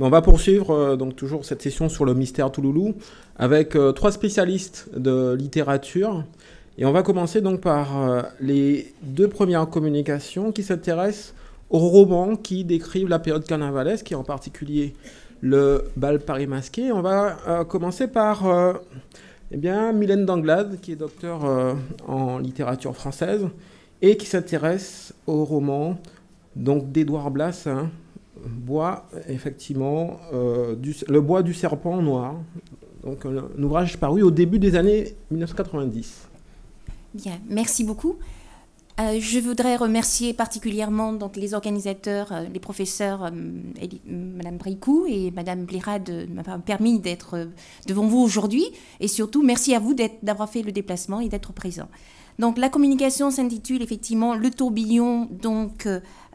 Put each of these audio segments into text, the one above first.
on va poursuivre euh, donc toujours cette session sur le mystère Touloulou avec euh, trois spécialistes de littérature. Et on va commencer donc par euh, les deux premières communications qui s'intéressent aux romans qui décrivent la période carnavalesque, qui en particulier le bal Paris masqué. on va commencer par eh bien, Mylène Danglade, qui est docteur en littérature française et qui s'intéresse aux roman donc d'Édouard Blas, hein, bois, effectivement, euh, le bois du serpent noir. Donc un, ouvrage paru au début des années 1990. Bien, merci beaucoup. Euh, je voudrais remercier particulièrement donc, les organisateurs, euh, les professeurs, Madame Bricou et Madame Blira de m'avoir permis d'être devant vous aujourd'hui. Et surtout, merci à vous d'avoir fait le déplacement et d'être présent. Donc la communication s'intitule effectivement Le tourbillon, donc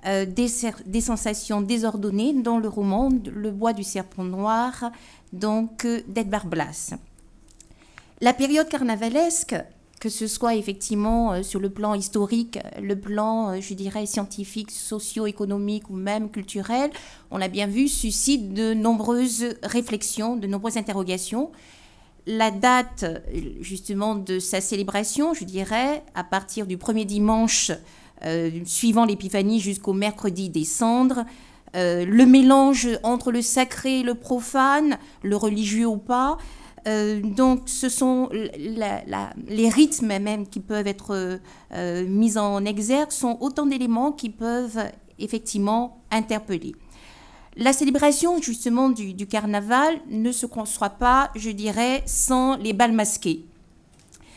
euh, des, sensations désordonnées dans le roman Le bois du serpent noir, donc euh, d'Edgar Blas. La période carnavalesque, que ce soit effectivement euh, sur le plan historique, le plan, je dirais, scientifique, socio-économique ou même culturel, on l'a bien vu, suscite de nombreuses réflexions, de nombreuses interrogations la date justement de sa célébration, je dirais, à partir du premier dimanche euh, suivant l'épiphanie jusqu'au mercredi des cendres. Euh, le mélange entre le sacré et le profane, le religieux ou pas. Euh, donc, ce sont les rythmes même qui peuvent être mis en exergue, sont autant d'éléments qui peuvent effectivement interpeller. La célébration justement du, du, carnaval ne se conçoit pas, je dirais, sans les bals masqués.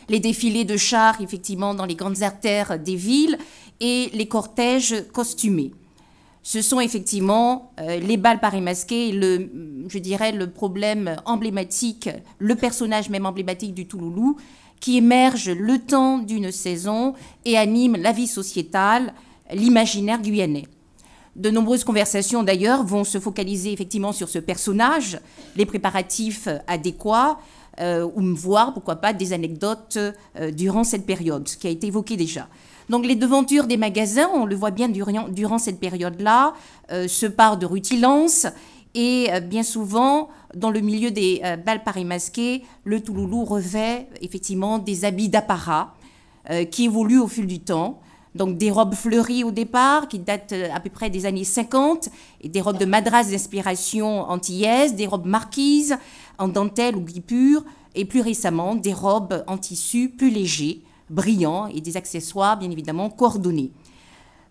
Les défilés de chars, effectivement, dans les grandes artères des villes, et les cortèges costumés. Ce sont effectivement euh, les balles paris masqués, le, je dirais le problème emblématique, le personnage même emblématique du Touloulou, qui émerge le temps d'une saison et anime la vie sociétale, l'imaginaire guyanais. De nombreuses conversations d'ailleurs vont se focaliser effectivement sur ce personnage, les préparatifs adéquats, euh, ou me voir, pourquoi pas, des anecdotes euh, durant cette période, ce qui a été évoqué déjà. Donc les devantures des magasins, on le voit bien durant, cette période-là, euh, se partent de rutilance et euh, bien souvent, dans le milieu des bal euh, balles paris le Touloulou revêt effectivement des habits d'apparat qui évoluent au fil du temps. Donc des robes fleuries au départ, qui datent à peu près des années 50, et des robes de madras d'inspiration antillaise, des robes marquises en dentelle ou guipure, et plus récemment des robes en tissu plus légers brillants et des accessoires, bien évidemment, coordonnés.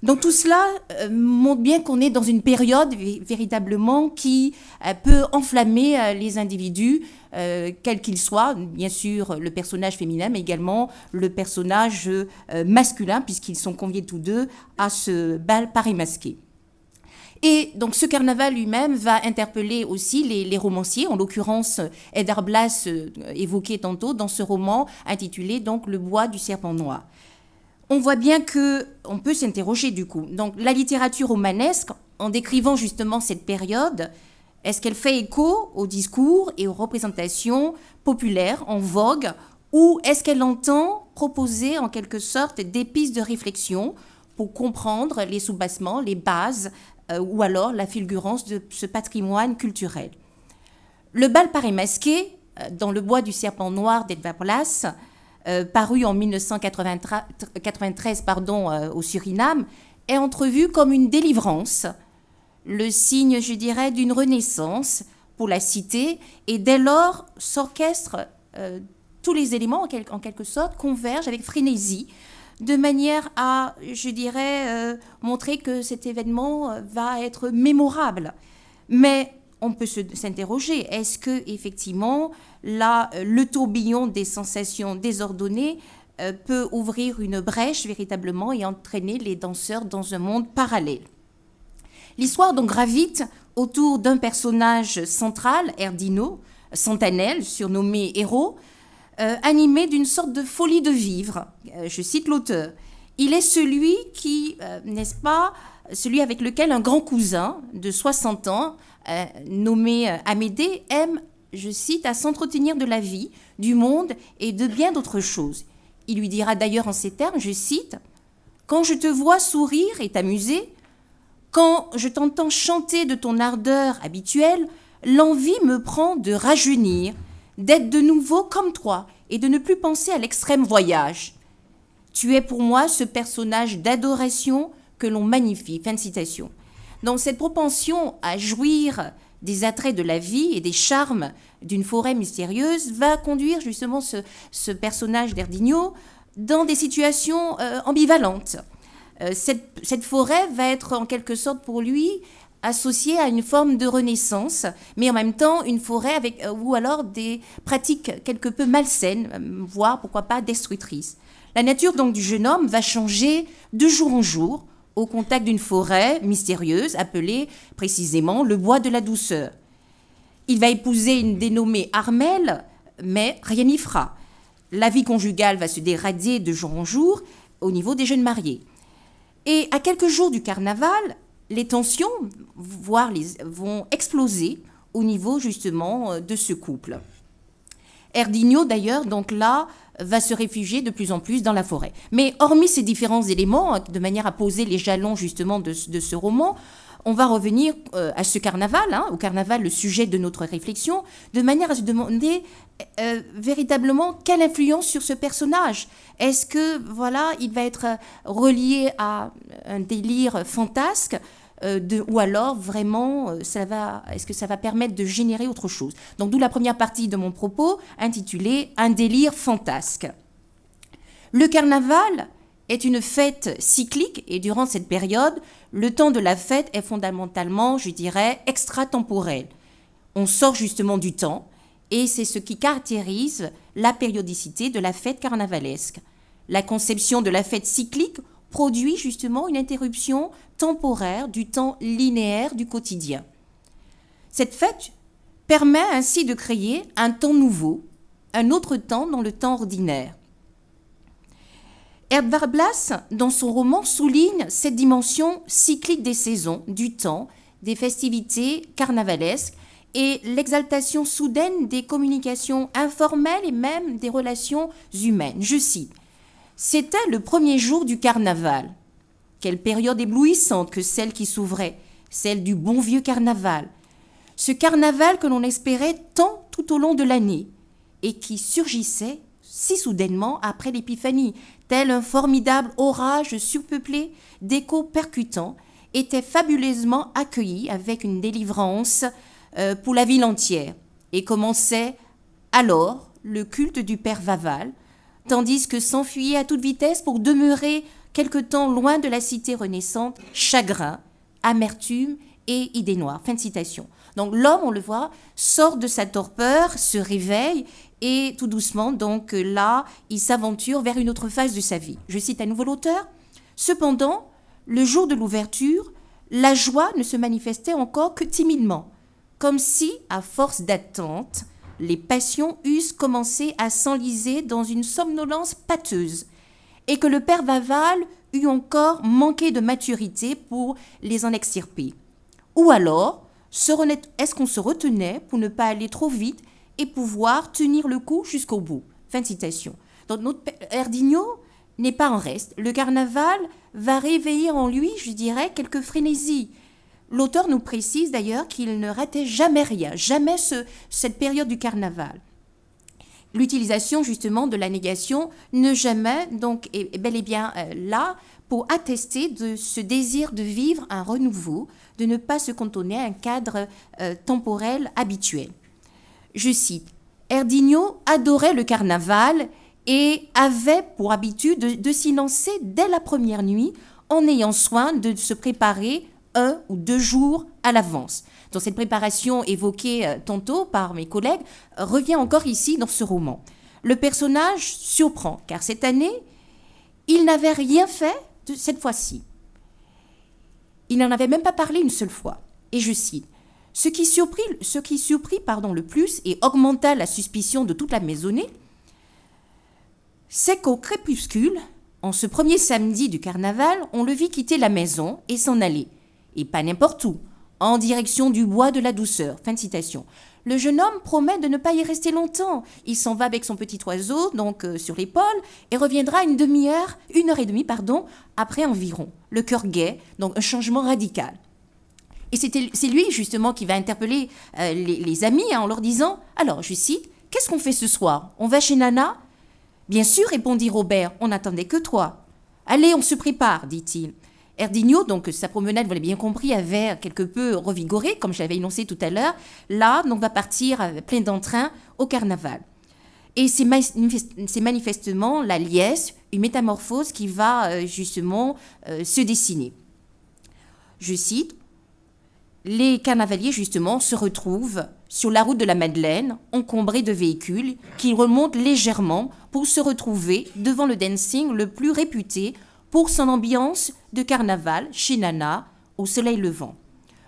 Donc tout cela euh, montre bien qu'on est dans une période véritablement qui euh, peut enflammer euh, les individus, quels qu'ils soient, bien sûr le personnage féminin, mais également le personnage masculin, puisqu'ils sont conviés tous deux à ce bal paris masqué. Et donc ce carnaval lui-même va interpeller aussi les, romanciers, en l'occurrence Edgar Blas euh, évoqué tantôt dans ce roman intitulé donc Le bois du serpent noir. On voit bien que on peut s'interroger du coup. Donc la littérature romanesque, en décrivant justement cette période, est-ce qu'elle fait écho aux discours et aux représentations populaires en vogue ou est-ce qu'elle entend proposer en quelque sorte des pistes de réflexion pour comprendre les soubassements, les bases euh, ou alors la fulgurance de ce patrimoine culturel. Le bal Paris masqué, euh, dans le bois du serpent noir d'Edvard euh, paru en 1993 au Suriname, est entrevu comme une délivrance, le signe, je dirais, d'une renaissance pour la cité, et dès lors s'orchestrent tous les éléments, en, quelque sorte, convergent avec frénésie de manière à, je dirais, euh, montrer que cet événement euh, va être mémorable. Mais on peut s'interroger, est-ce que effectivement, là, euh, le tourbillon des sensations désordonnées peut ouvrir une brèche véritablement et entraîner les danseurs dans un monde parallèle L'histoire donc gravite autour d'un personnage central, Erdino, Santanelle, surnommé héros, euh, animé d'une sorte de folie de vivre. Euh, je cite l'auteur. Il est celui qui, euh, n'est-ce pas, celui avec lequel un grand cousin de 60 ans, nommé Amédée, aime, je cite, à s'entretenir de la vie, du monde et de bien d'autres choses. Il lui dira d'ailleurs en ces termes, je cite, Quand je te vois sourire et t'amuser, quand je t'entends chanter de ton ardeur habituelle, l'envie me prend de rajeunir d'être de nouveau comme toi et de ne plus penser à l'extrême voyage. Tu es pour moi ce personnage d'adoration que l'on magnifie. Fin citation. Donc cette propension à jouir des attraits de la vie et des charmes d'une forêt mystérieuse va conduire justement ce, personnage d'Erdigno dans des situations euh, ambivalentes. Euh, cette, forêt va être en quelque sorte pour lui associé à une forme de renaissance, mais en même temps une forêt avec, euh, ou alors des pratiques quelque peu malsaines, euh, voire pourquoi pas destructrices. La nature donc du jeune homme va changer de jour en jour au contact d'une forêt mystérieuse appelée précisément le bois de la douceur. Il va épouser une dénommée Armelle, mais rien n'y fera. La vie conjugale va se déradier de jour en jour au niveau des jeunes mariés. Et à quelques jours du carnaval, les tensions vont exploser au niveau justement euh, de ce couple. erdino, d'ailleurs, donc là, va se réfugier de plus en plus dans la forêt. Mais hormis ces différents éléments, hein, de manière à poser les jalons justement de, ce roman, on va revenir euh, à ce carnaval, hein, au carnaval, le sujet de notre réflexion, de manière à se demander euh, véritablement quelle influence sur ce personnage. Est-ce que voilà, il va être relié à un délire fantasque euh, ou alors vraiment, euh, va, est-ce que ça va permettre de générer autre chose Donc d'où la première partie de mon propos intitulée Un délire fantasque. Le carnaval est une fête cyclique et durant cette période, le temps de la fête est fondamentalement, je dirais, extratemporel. On sort justement du temps et c'est ce qui caractérise la périodicité de la fête carnavalesque. La conception de la fête cyclique produit justement une interruption temporaire du temps linéaire du quotidien. Cette fête permet ainsi de créer un temps nouveau, un autre temps dans le temps ordinaire. Edvard Blas, dans son roman, souligne cette dimension cyclique des saisons, du temps, des festivités carnavalesques et l'exaltation soudaine des communications informelles et même des relations humaines. Je cite c'était le premier jour du carnaval. Quelle période éblouissante que celle qui s'ouvrait, celle du bon vieux carnaval. Ce carnaval que l'on espérait tant tout au long de l'année et qui surgissait si soudainement après l'épiphanie, tel un formidable orage surpeuplé d'échos percutants, était fabuleusement accueilli avec une délivrance euh, pour la ville entière et commençait alors le culte du Père Vaval, tandis que s'enfuyait à toute vitesse pour demeurer quelque temps loin de la cité renaissante, chagrin, amertume et idée noire. Fin de citation. Donc l'homme, on le voit, sort de sa torpeur, se réveille et tout doucement, donc là, il s'aventure vers une autre phase de sa vie. Je cite à nouveau l'auteur. Cependant, le jour de l'ouverture, la joie ne se manifestait encore que timidement, comme si, à force d'attente, les passions eussent commencé à s'enliser dans une somnolence pâteuse, et que le père Vaval eût encore manqué de maturité pour les en extirper. Ou alors, est-ce qu'on se retenait pour ne pas aller trop vite et pouvoir tenir le coup jusqu'au bout Fin de citation. Donc notre Erdigno n'est pas en reste. Le carnaval va réveiller en lui, je dirais, quelques frénésies L'auteur nous précise d'ailleurs qu'il ne ratait jamais rien, jamais cette période du carnaval. L'utilisation justement de la négation ne jamais donc est bel et bien euh, là pour attester de ce désir de vivre un renouveau, de ne pas se cantonner à un cadre euh, temporel habituel. Je cite Erdigno adorait le carnaval et avait pour habitude de s'y lancer dès la première nuit en ayant soin de se préparer un ou deux jours à l'avance. dans cette préparation évoquée euh, tantôt par mes collègues revient encore ici dans ce roman. Le personnage surprend, car cette année, il n'avait rien fait de cette fois-ci. Il n'en avait même pas parlé une seule fois. Et je cite Ce qui surprit, ce qui surprit pardon, le plus et augmenta la suspicion de toute la maisonnée, c'est qu'au crépuscule, en ce premier samedi du carnaval, on le vit quitter la maison et s'en aller et pas n'importe où, en direction du bois de la douceur. Fin de citation. Le jeune homme promet de ne pas y rester longtemps. Il s'en va avec son petit oiseau, donc euh, sur l'épaule, et reviendra une demi-heure, une heure et demie, pardon, après environ. Le cœur gai, donc un changement radical. Et c'est lui justement qui va interpeller euh, les, amis hein, en leur disant, alors je cite, qu'est-ce qu'on fait ce soir On va chez Nana Bien sûr, répondit Robert, on n'attendait que toi. Allez, on se prépare, dit-il. Erdigno, donc sa promenade, vous l'avez bien compris, avait quelque peu revigoré, comme je l'avais énoncé tout à l'heure. Là, donc, va partir plein d'entrain au carnaval. Et c'est manifestement la liesse, une métamorphose qui va euh, justement euh, se dessiner. Je cite Les carnavaliers, justement, se retrouvent sur la route de la Madeleine, encombrés de véhicules qui remontent légèrement pour se retrouver devant le dancing le plus réputé pour son ambiance de carnaval chez Nana au soleil levant.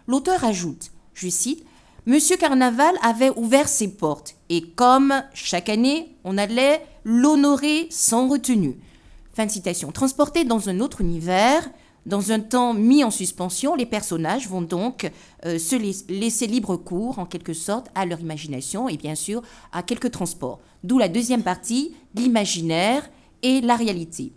L'auteur ajoute, je cite, Monsieur Carnaval avait ouvert ses portes et comme chaque année, on allait l'honorer sans retenue. Fin de citation. Transporté dans un autre univers, dans un temps mis en suspension, les personnages vont donc euh, se laisser libre cours, en quelque sorte, à leur imagination et bien sûr à quelques transports. D'où la deuxième partie, l'imaginaire et la réalité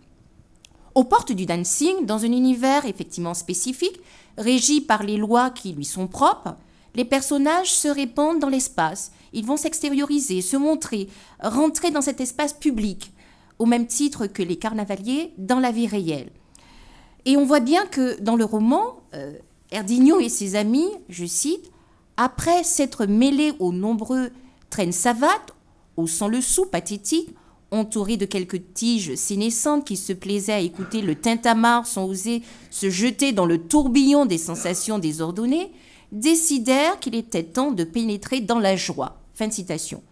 aux portes du dancing, dans un univers effectivement spécifique, régi par les lois qui lui sont propres, les personnages se répandent dans l'espace, ils vont s'extérioriser, se montrer, rentrer dans cet espace public, au même titre que les carnavaliers dans la vie réelle. Et on voit bien que dans le roman, euh, et ses amis, je cite, après s'être mêlés aux nombreux traînes savates, aux sans le sou pathétiques, entourés de quelques tiges sénescentes qui se plaisaient à écouter le tintamarre sans oser se jeter dans le tourbillon des sensations désordonnées, décidèrent qu'il était temps de pénétrer dans la joie. Fin de citation.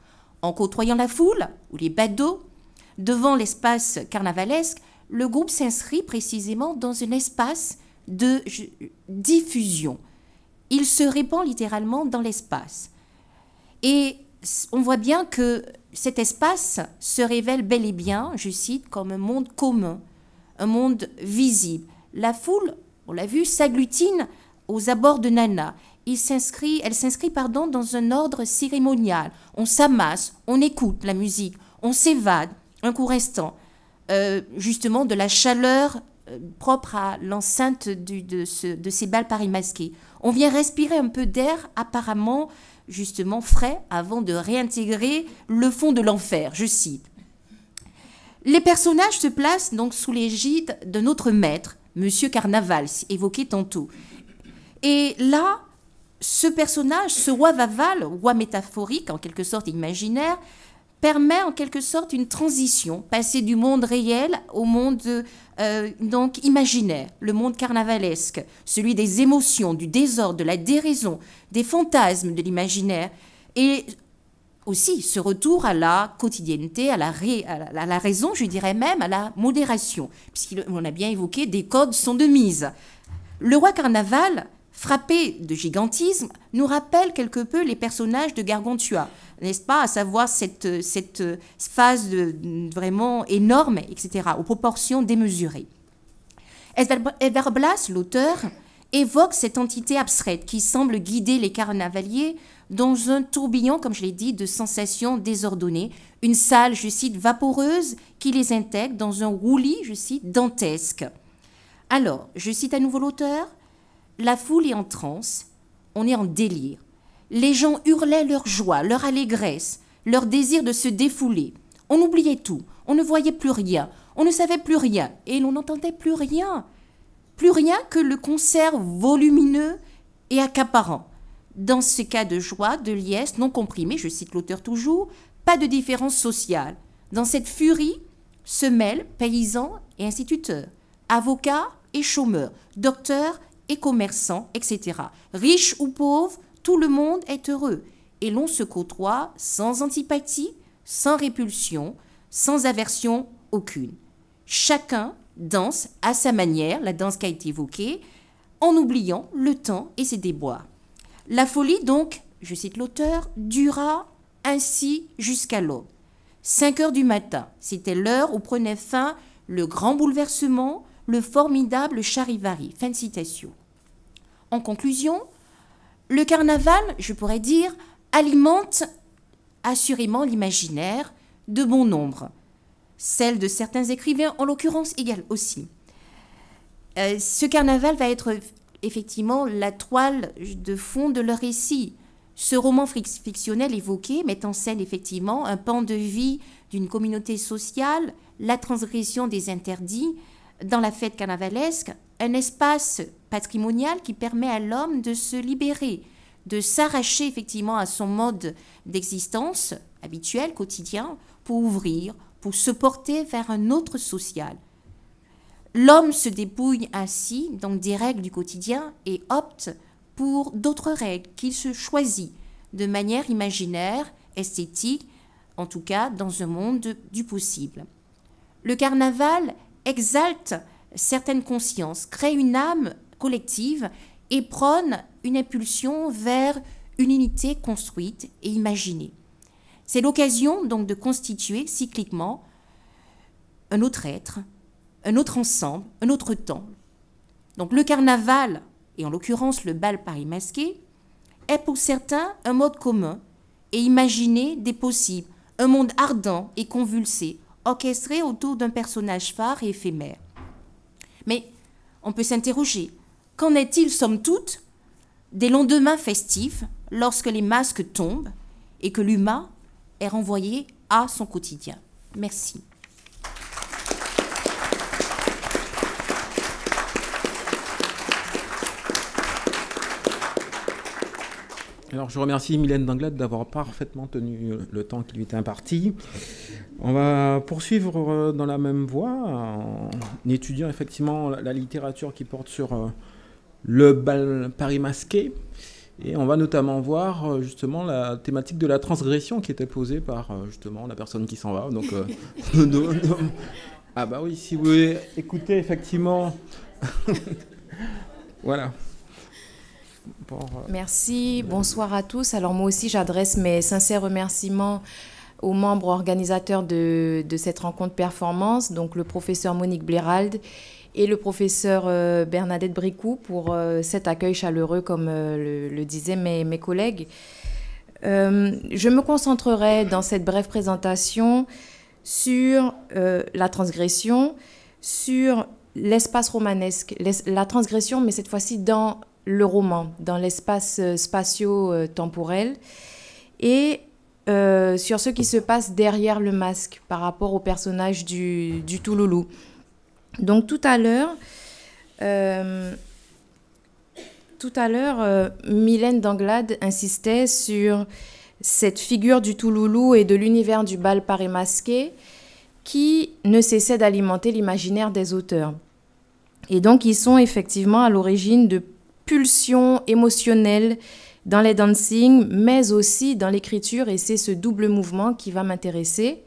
En côtoyant la foule, ou les badauds, devant l'espace carnavalesque, le groupe s'inscrit précisément dans un espace de diffusion. Il se répand littéralement dans l'espace. Et on voit bien que cet espace se révèle bel et bien, je cite, comme un monde commun, un monde visible. La foule, on l'a vu, s'agglutine aux abords de Nana. Il s'inscrit, elle s'inscrit pardon dans un ordre cérémonial. On s'amasse, on écoute la musique, on s'évade un court instant, euh, justement de la chaleur euh, propre à l'enceinte de, de ces balles Paris masquées. On vient respirer un peu d'air apparemment justement frais avant de réintégrer le fond de l'enfer. Je cite. Les personnages se placent donc sous l'égide de notre maître, Monsieur Carnaval, évoqué tantôt. Et là, ce personnage, ce roi Vaval, roi métaphorique en quelque sorte imaginaire, permet en quelque sorte une transition, passer du monde réel au monde euh, donc imaginaire, le monde carnavalesque, celui des émotions, du désordre, de la déraison, des fantasmes de l'imaginaire, et aussi ce retour à la quotidienneté, à la, à la, raison, je dirais même à la modération, puisqu'on a bien évoqué des codes sont de mise. Le roi carnaval, frappé de gigantisme, nous rappelle quelque peu les personnages de Gargantua n'est-ce pas, à savoir cette, phase de, vraiment énorme, etc., aux proportions démesurées. Everblas, l'auteur, évoque cette entité abstraite qui semble guider les carnavaliers dans un tourbillon, comme je l'ai dit, de sensations désordonnées, une salle, je cite, vaporeuse qui les intègre dans un roulis, je cite, dantesque. Alors, je cite à nouveau l'auteur, la foule est en transe, on est en délire. Les gens hurlaient leur joie, leur allégresse, leur désir de se défouler. On oubliait tout, on ne voyait plus rien, on ne savait plus rien et l'on n'entendait plus rien. Plus rien que le concert volumineux et accaparant. Dans ce cas de joie, de liesse, non comprimée, je cite l'auteur toujours, pas de différence sociale. Dans cette furie se mêlent paysans et instituteurs, avocats et chômeurs, docteurs et commerçants, etc. Riches ou pauvres, tout le monde est heureux et l'on se côtoie sans antipathie, sans répulsion, sans aversion aucune. Chacun danse à sa manière, la danse qui a été évoquée, en oubliant le temps et ses déboires. La folie, donc, je cite l'auteur, dura ainsi jusqu'à l'aube. 5 heures du matin, c'était l'heure où prenait fin le grand bouleversement, le formidable charivari. Fin de citation. En conclusion, le carnaval, je pourrais dire, alimente assurément l'imaginaire de bon nombre, celle de certains écrivains en l'occurrence égale aussi. Euh, ce carnaval va être effectivement la toile de fond de leur récit. Ce roman fictionnel évoqué met en scène effectivement un pan de vie d'une communauté sociale, la transgression des interdits dans la fête carnavalesque, un espace patrimonial qui permet à l'homme de se libérer, de s'arracher effectivement à son mode d'existence habituel, quotidien, pour ouvrir, pour se porter vers un autre social. L'homme se dépouille ainsi donc des règles du quotidien et opte pour d'autres règles qu'il se choisit de manière imaginaire, esthétique, en tout cas dans un monde du possible. Le carnaval exalte certaines consciences, crée une âme collective et prône une impulsion vers une unité construite et imaginée. C'est l'occasion donc de constituer cycliquement un autre être, un autre ensemble, un autre temps. Donc le carnaval, et en l'occurrence le bal Paris masqué, est pour certains un mode commun et imaginé des possibles, un monde ardent et convulsé, orchestré autour d'un personnage phare et éphémère. Mais on peut s'interroger, Qu'en est-il, somme toute, des lendemains festifs, lorsque les masques tombent et que l'humain est renvoyé à son quotidien Merci. Alors, je remercie Mylène Danglade d'avoir parfaitement tenu le temps qui lui était imparti. On va poursuivre euh, dans la même voie en étudiant effectivement la littérature qui porte sur euh, le bal Paris masqué. Et on va notamment voir euh, justement la thématique de la transgression qui était posée par euh, justement la personne qui s'en va. Donc, euh, Ah bah oui, si vous voulez écouter effectivement. voilà. Merci, bonsoir à tous. Alors moi aussi j'adresse mes sincères remerciements aux membres organisateurs de, de cette rencontre performance, donc le professeur Monique Blérald et le professeur euh, Bernadette Bricou pour euh, cet accueil chaleureux, comme euh, le, disaient mes, collègues. je me concentrerai dans cette brève présentation sur la transgression, sur l'espace romanesque, la transgression, mais cette fois-ci dans le roman, dans l'espace spatio-temporel, et sur ce qui se passe derrière le masque par rapport au personnage du, du Touloulou. Donc tout à l'heure, euh, tout à l'heure, euh, Mylène Danglade insistait sur cette figure du Touloulou et de l'univers du bal paré masqué qui ne cessait d'alimenter l'imaginaire des auteurs. Et donc ils sont effectivement à l'origine de pulsions émotionnelles dans les dancing, mais aussi dans l'écriture, et c'est ce double mouvement qui va m'intéresser.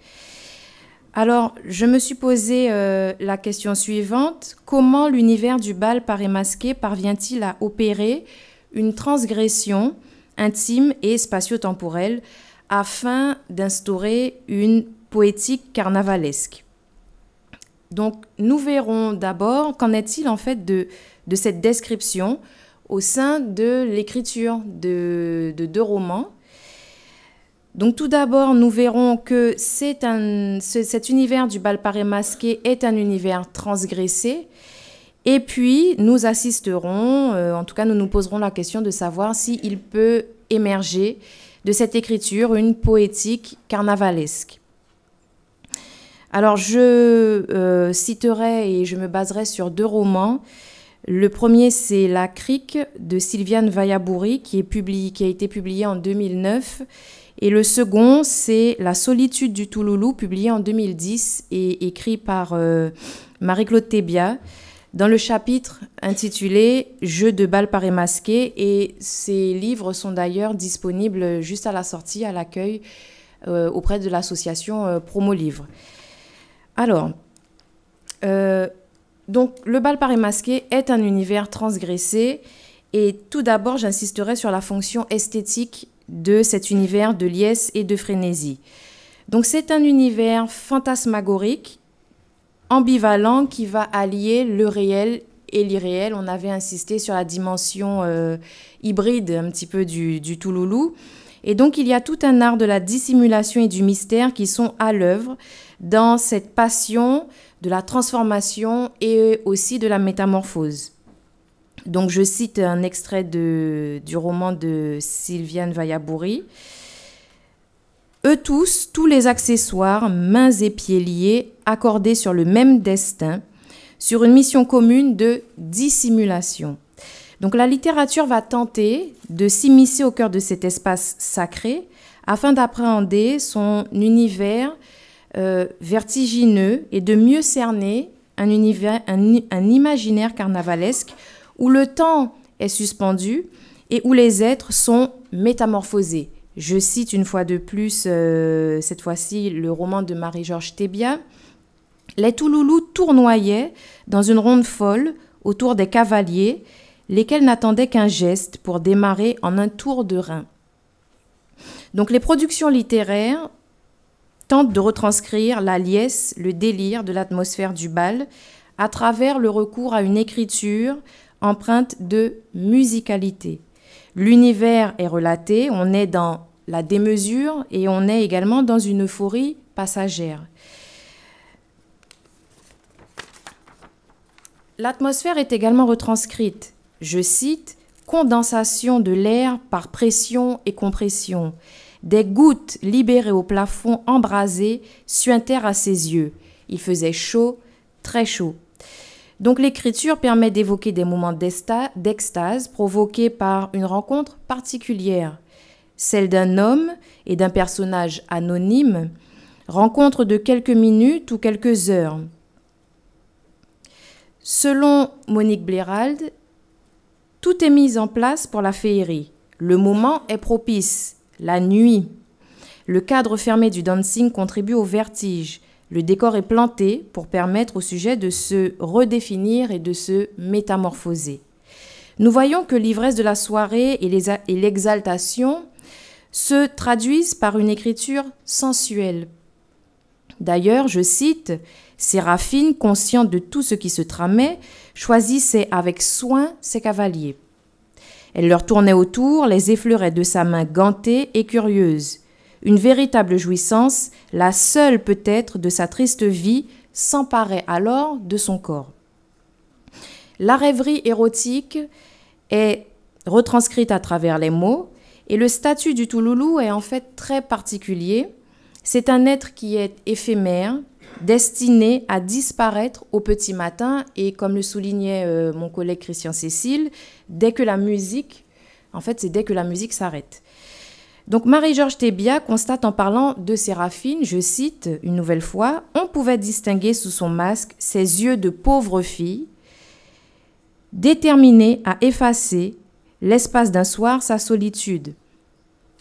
Alors, je me suis posé euh, la question suivante. Comment l'univers du bal paré masqué parvient-il à opérer une transgression intime et spatio-temporelle afin d'instaurer une poétique carnavalesque Donc, nous verrons d'abord qu'en est-il en fait de, cette description au sein de l'écriture de deux romans donc tout d'abord, nous verrons que c'est cet univers du Balparé masqué est un univers transgressé. Et puis, nous assisterons, euh, en tout cas, nous nous poserons la question de savoir s'il il peut émerger de cette écriture une poétique carnavalesque. Alors, je euh, citerai et je me baserai sur deux romans. Le premier, c'est La Crique de Sylviane Vayabouri, qui, qui a été publié en 2009 et le second, c'est La solitude du Touloulou, publié en 2010 et écrit par euh, Marie-Claude Thébia dans le chapitre intitulé Jeux de balles paré masqué. Et ces livres sont d'ailleurs disponibles juste à la sortie, à l'accueil, euh, auprès de l'association euh, Promo Livre. Alors, donc, le bal paré masqué est un univers transgressé. Et tout d'abord, j'insisterai sur la fonction esthétique de cet univers de liesse et de frénésie. Donc c'est un univers fantasmagorique, ambivalent, qui va allier le réel et l'irréel. On avait insisté sur la dimension euh, hybride un petit peu du, du Touloulou. Et donc il y a tout un art de la dissimulation et du mystère qui sont à l'œuvre dans cette passion de la transformation et aussi de la métamorphose. Donc je cite un extrait du roman de Sylviane Vayabouri. Eux tous, tous les accessoires, mains et pieds liés, accordés sur le même destin, sur une mission commune de dissimulation. Donc la littérature va tenter de s'immiscer au cœur de cet espace sacré afin d'appréhender son univers euh, vertigineux et de mieux cerner un, univers, un imaginaire carnavalesque où le temps est suspendu et où les êtres sont métamorphosés. Je cite une fois de plus, euh, cette fois-ci, le roman de Marie-Georges Thébia. « Les Touloulous tournoyaient dans une ronde folle autour des cavaliers, lesquels n'attendaient qu'un geste pour démarrer en un tour de rein. Donc les productions littéraires tentent de retranscrire la liesse, le délire de l'atmosphère du bal à travers le recours à une écriture, empreinte de musicalité. L'univers est relaté, on est dans la démesure et on est également dans une euphorie passagère. L'atmosphère est également retranscrite. Je cite condensation de l'air par pression et compression. Des gouttes libérées au plafond embrasé suintèrent à ses yeux. Il faisait chaud, très chaud. Donc l'écriture permet d'évoquer des moments d'extase provoqués par une rencontre particulière, celle d'un homme et d'un personnage anonyme, rencontre de quelques minutes ou quelques heures. Selon Monique Blérald, tout est mis en place pour la féerie. Le moment est propice, la nuit. Le cadre fermé du dancing contribue au vertige. Le décor est planté pour permettre au sujet de se redéfinir et de se métamorphoser. Nous voyons que l'ivresse de la soirée et l'exaltation se traduisent par une écriture sensuelle. D'ailleurs, je cite, Séraphine, consciente de tout ce qui se tramait, choisissait avec soin ses cavaliers. Elle leur tournait autour, les effleurait de sa main gantée et curieuse une véritable jouissance, la seule peut-être de sa triste vie, s'emparait alors de son corps. La rêverie érotique est retranscrite à travers les mots et le statut du Touloulou est en fait très particulier. C'est un être qui est éphémère, destiné à disparaître au petit matin et comme le soulignait euh, mon collègue Christian Cécile, dès que la musique, en fait c'est dès que la musique s'arrête. Donc Marie-Georges Thébia constate en parlant de Séraphine, je cite une nouvelle fois, on pouvait distinguer sous son masque ses yeux de pauvre fille, déterminée à effacer l'espace d'un soir sa solitude.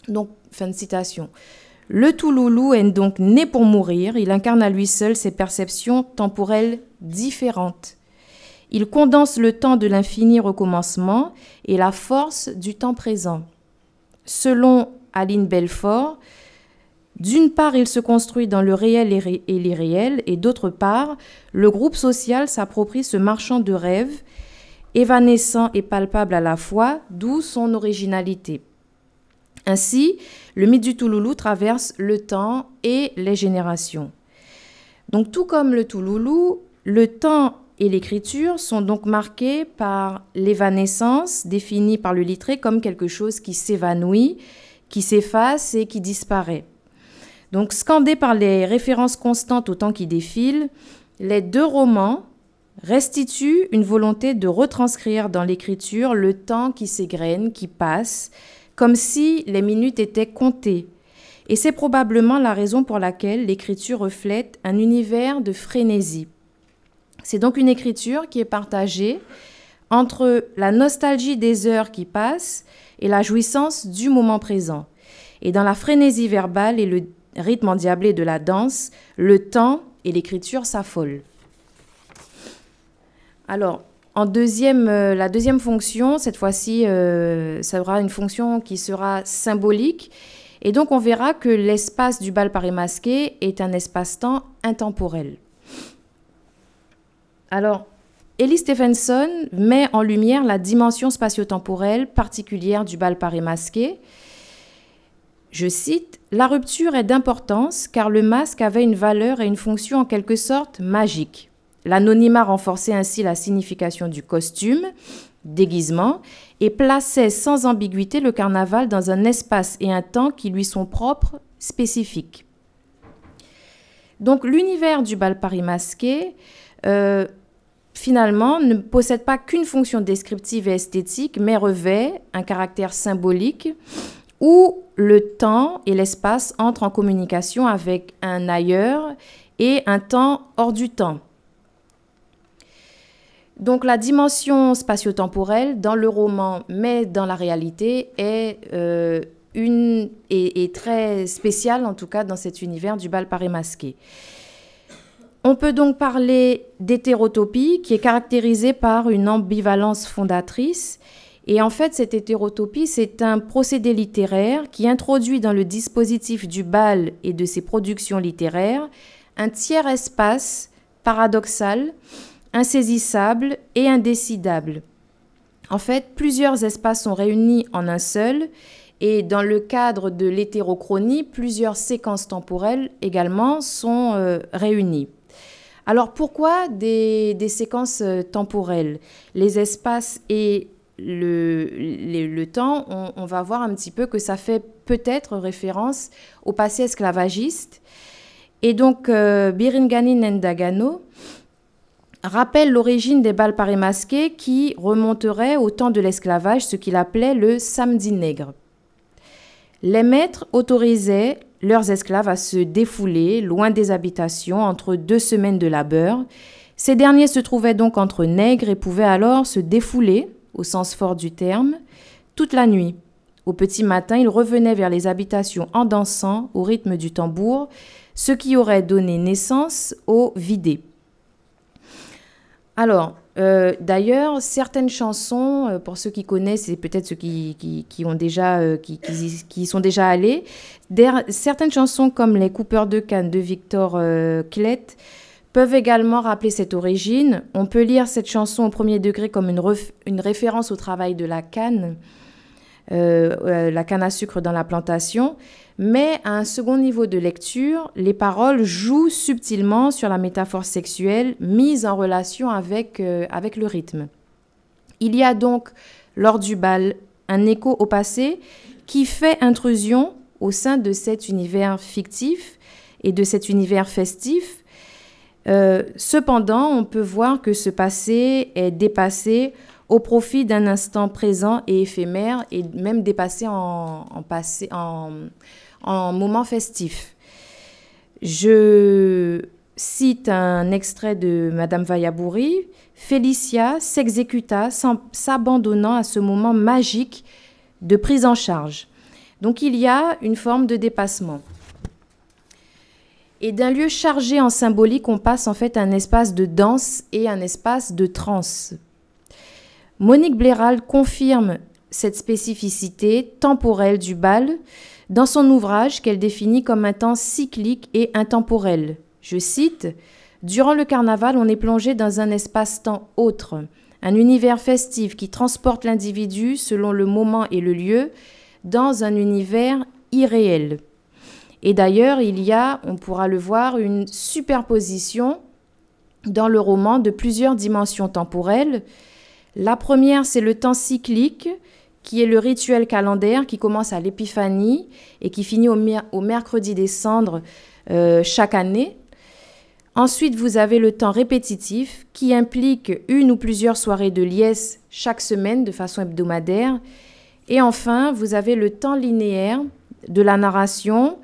Donc, fin de citation. Le Touloulou est donc né pour mourir, il incarne à lui seul ses perceptions temporelles différentes. Il condense le temps de l'infini recommencement et la force du temps présent. Selon Aline Belfort, d'une part, il se construit dans le réel et, l'irréel, et d'autre part, le groupe social s'approprie ce marchand de rêves, évanescent et palpable à la fois, d'où son originalité. Ainsi, le mythe du Touloulou traverse le temps et les générations. Donc tout comme le Touloulou, le temps et l'écriture sont donc marqués par l'évanescence, définie par le littré comme quelque chose qui s'évanouit, qui s'efface et qui disparaît. Donc scandé par les références constantes au temps qui défile, les deux romans restituent une volonté de retranscrire dans l'écriture le temps qui s'égrène, qui passe, comme si les minutes étaient comptées. Et c'est probablement la raison pour laquelle l'écriture reflète un univers de frénésie. C'est donc une écriture qui est partagée entre la nostalgie des heures qui passent et la jouissance du moment présent. Et dans la frénésie verbale et le rythme endiablé de la danse, le temps et l'écriture s'affolent. Alors, en deuxième, euh, la deuxième fonction, cette fois-ci, euh, ça aura une fonction qui sera symbolique. Et donc, on verra que l'espace du bal paré masqué est un espace-temps intemporel. Alors, Ellie Stephenson met en lumière la dimension spatio-temporelle particulière du bal paris masqué. Je cite La rupture est d'importance car le masque avait une valeur et une fonction en quelque sorte magique. L'anonymat renforçait ainsi la signification du costume, déguisement, et plaçait sans ambiguïté le carnaval dans un espace et un temps qui lui sont propres, spécifiques. Donc l'univers du bal Paris masqué euh, finalement, ne possède pas qu'une fonction descriptive et esthétique, mais revêt un caractère symbolique où le temps et l'espace entrent en communication avec un ailleurs et un temps hors du temps. Donc la dimension spatio-temporelle dans le roman, mais dans la réalité, est euh, une est très spéciale en tout cas dans cet univers du bal paré masqué. On peut donc parler d'hétérotopie qui est caractérisée par une ambivalence fondatrice. Et en fait, cette hétérotopie, c'est un procédé littéraire qui introduit dans le dispositif du bal et de ses productions littéraires un tiers espace paradoxal, insaisissable et indécidable. En fait, plusieurs espaces sont réunis en un seul et dans le cadre de l'hétérochronie, plusieurs séquences temporelles également sont euh, réunies. Alors pourquoi des, séquences euh, temporelles Les espaces et le, temps, on, va voir un petit peu que ça fait peut-être référence au passé esclavagiste. Et donc Birin euh, Biringani Nendagano rappelle l'origine des balles parées masquées qui remonterait au temps de l'esclavage, ce qu'il appelait le samedi nègre. Les maîtres autorisaient leurs esclaves à se défouler loin des habitations entre deux semaines de labeur. Ces derniers se trouvaient donc entre nègres et pouvaient alors se défouler, au sens fort du terme, toute la nuit. Au petit matin, ils revenaient vers les habitations en dansant au rythme du tambour, ce qui aurait donné naissance au vidé Alors, euh, d'ailleurs, certaines chansons, euh, pour ceux qui connaissent et peut-être ceux qui, qui, ont déjà, euh, qui, sont déjà allés, certaines chansons comme Les Coupeurs de Cannes de Victor Klett peuvent également rappeler cette origine. On peut lire cette chanson au premier degré comme une, référence au travail de la canne. Euh, euh, la canne à sucre dans la plantation, mais à un second niveau de lecture, les paroles jouent subtilement sur la métaphore sexuelle mise en relation avec, euh, avec le rythme. Il y a donc, lors du bal, un écho au passé qui fait intrusion au sein de cet univers fictif et de cet univers festif. cependant, on peut voir que ce passé est dépassé au profit d'un instant présent et éphémère et même dépassé en, passé, en, moment festif. Je cite un extrait de Madame Vayabouri. « Félicia s'exécuta s'abandonnant à ce moment magique de prise en charge. Donc il y a une forme de dépassement. Et d'un lieu chargé en symbolique, on passe en fait à un espace de danse et un espace de transe, Monique Bléral confirme cette spécificité temporelle du bal dans son ouvrage qu'elle définit comme un temps cyclique et intemporel. Je cite Durant le carnaval, on est plongé dans un espace-temps autre, un univers festif qui transporte l'individu, selon le moment et le lieu, dans un univers irréel. Et d'ailleurs, il y a, on pourra le voir, une superposition dans le roman de plusieurs dimensions temporelles la première, c'est le temps cyclique, qui est le rituel calendaire qui commence à l'épiphanie et qui finit au, mercredi des cendres euh, chaque année. Ensuite, vous avez le temps répétitif, qui implique une ou plusieurs soirées de liesse chaque semaine de façon hebdomadaire. Et enfin, vous avez le temps linéaire de la narration,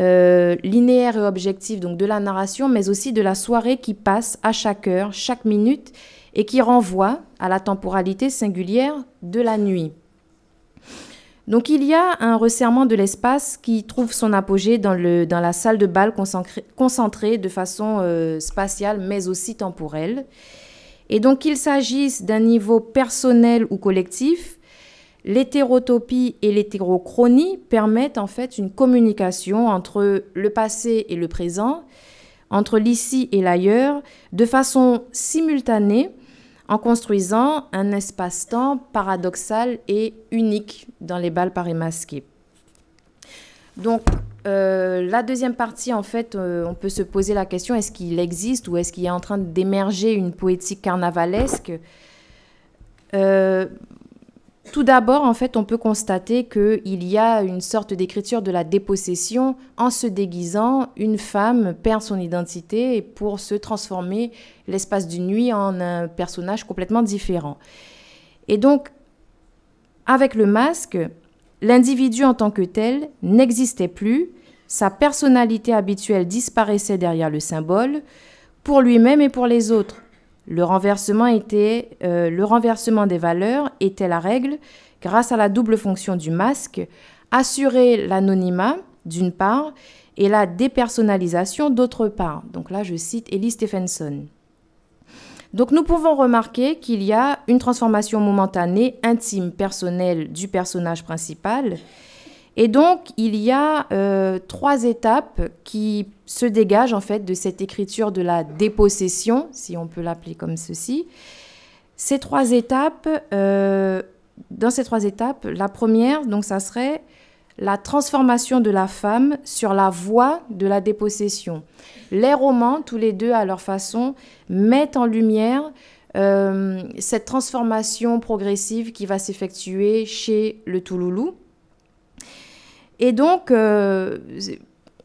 euh, linéaire et objectif donc de la narration, mais aussi de la soirée qui passe à chaque heure, chaque minute, et qui renvoie à la temporalité singulière de la nuit. Donc il y a un resserrement de l'espace qui trouve son apogée dans, le, dans la salle de bal concentrée, de façon euh, spatiale mais aussi temporelle. Et donc qu'il s'agisse d'un niveau personnel ou collectif, l'hétérotopie et l'hétérochronie permettent en fait une communication entre le passé et le présent, entre l'ici et l'ailleurs, de façon simultanée en construisant un espace-temps paradoxal et unique dans les balles paris masquées. Donc, euh, la deuxième partie, en fait, euh, on peut se poser la question est-ce qu'il existe ou est-ce qu'il est en train d'émerger une poétique carnavalesque euh, tout d'abord, en fait, on peut constater qu'il y a une sorte d'écriture de la dépossession. En se déguisant, une femme perd son identité pour se transformer l'espace d'une nuit en un personnage complètement différent. Et donc, avec le masque, l'individu en tant que tel n'existait plus, sa personnalité habituelle disparaissait derrière le symbole, pour lui-même et pour les autres. Le renversement, était, euh, le renversement des valeurs était la règle grâce à la double fonction du masque, assurer l'anonymat d'une part et la dépersonnalisation d'autre part. Donc là, je cite Ellie Stephenson. Donc nous pouvons remarquer qu'il y a une transformation momentanée, intime, personnelle du personnage principal et donc, il y a euh, trois étapes qui se dégagent en fait de cette écriture de la dépossession, si on peut l'appeler comme ceci. Ces trois étapes, euh, dans ces trois étapes, la première, donc ça serait la transformation de la femme sur la voie de la dépossession. Les romans, tous les deux à leur façon, mettent en lumière euh, cette transformation progressive qui va s'effectuer chez le Touloulou. Et donc, euh,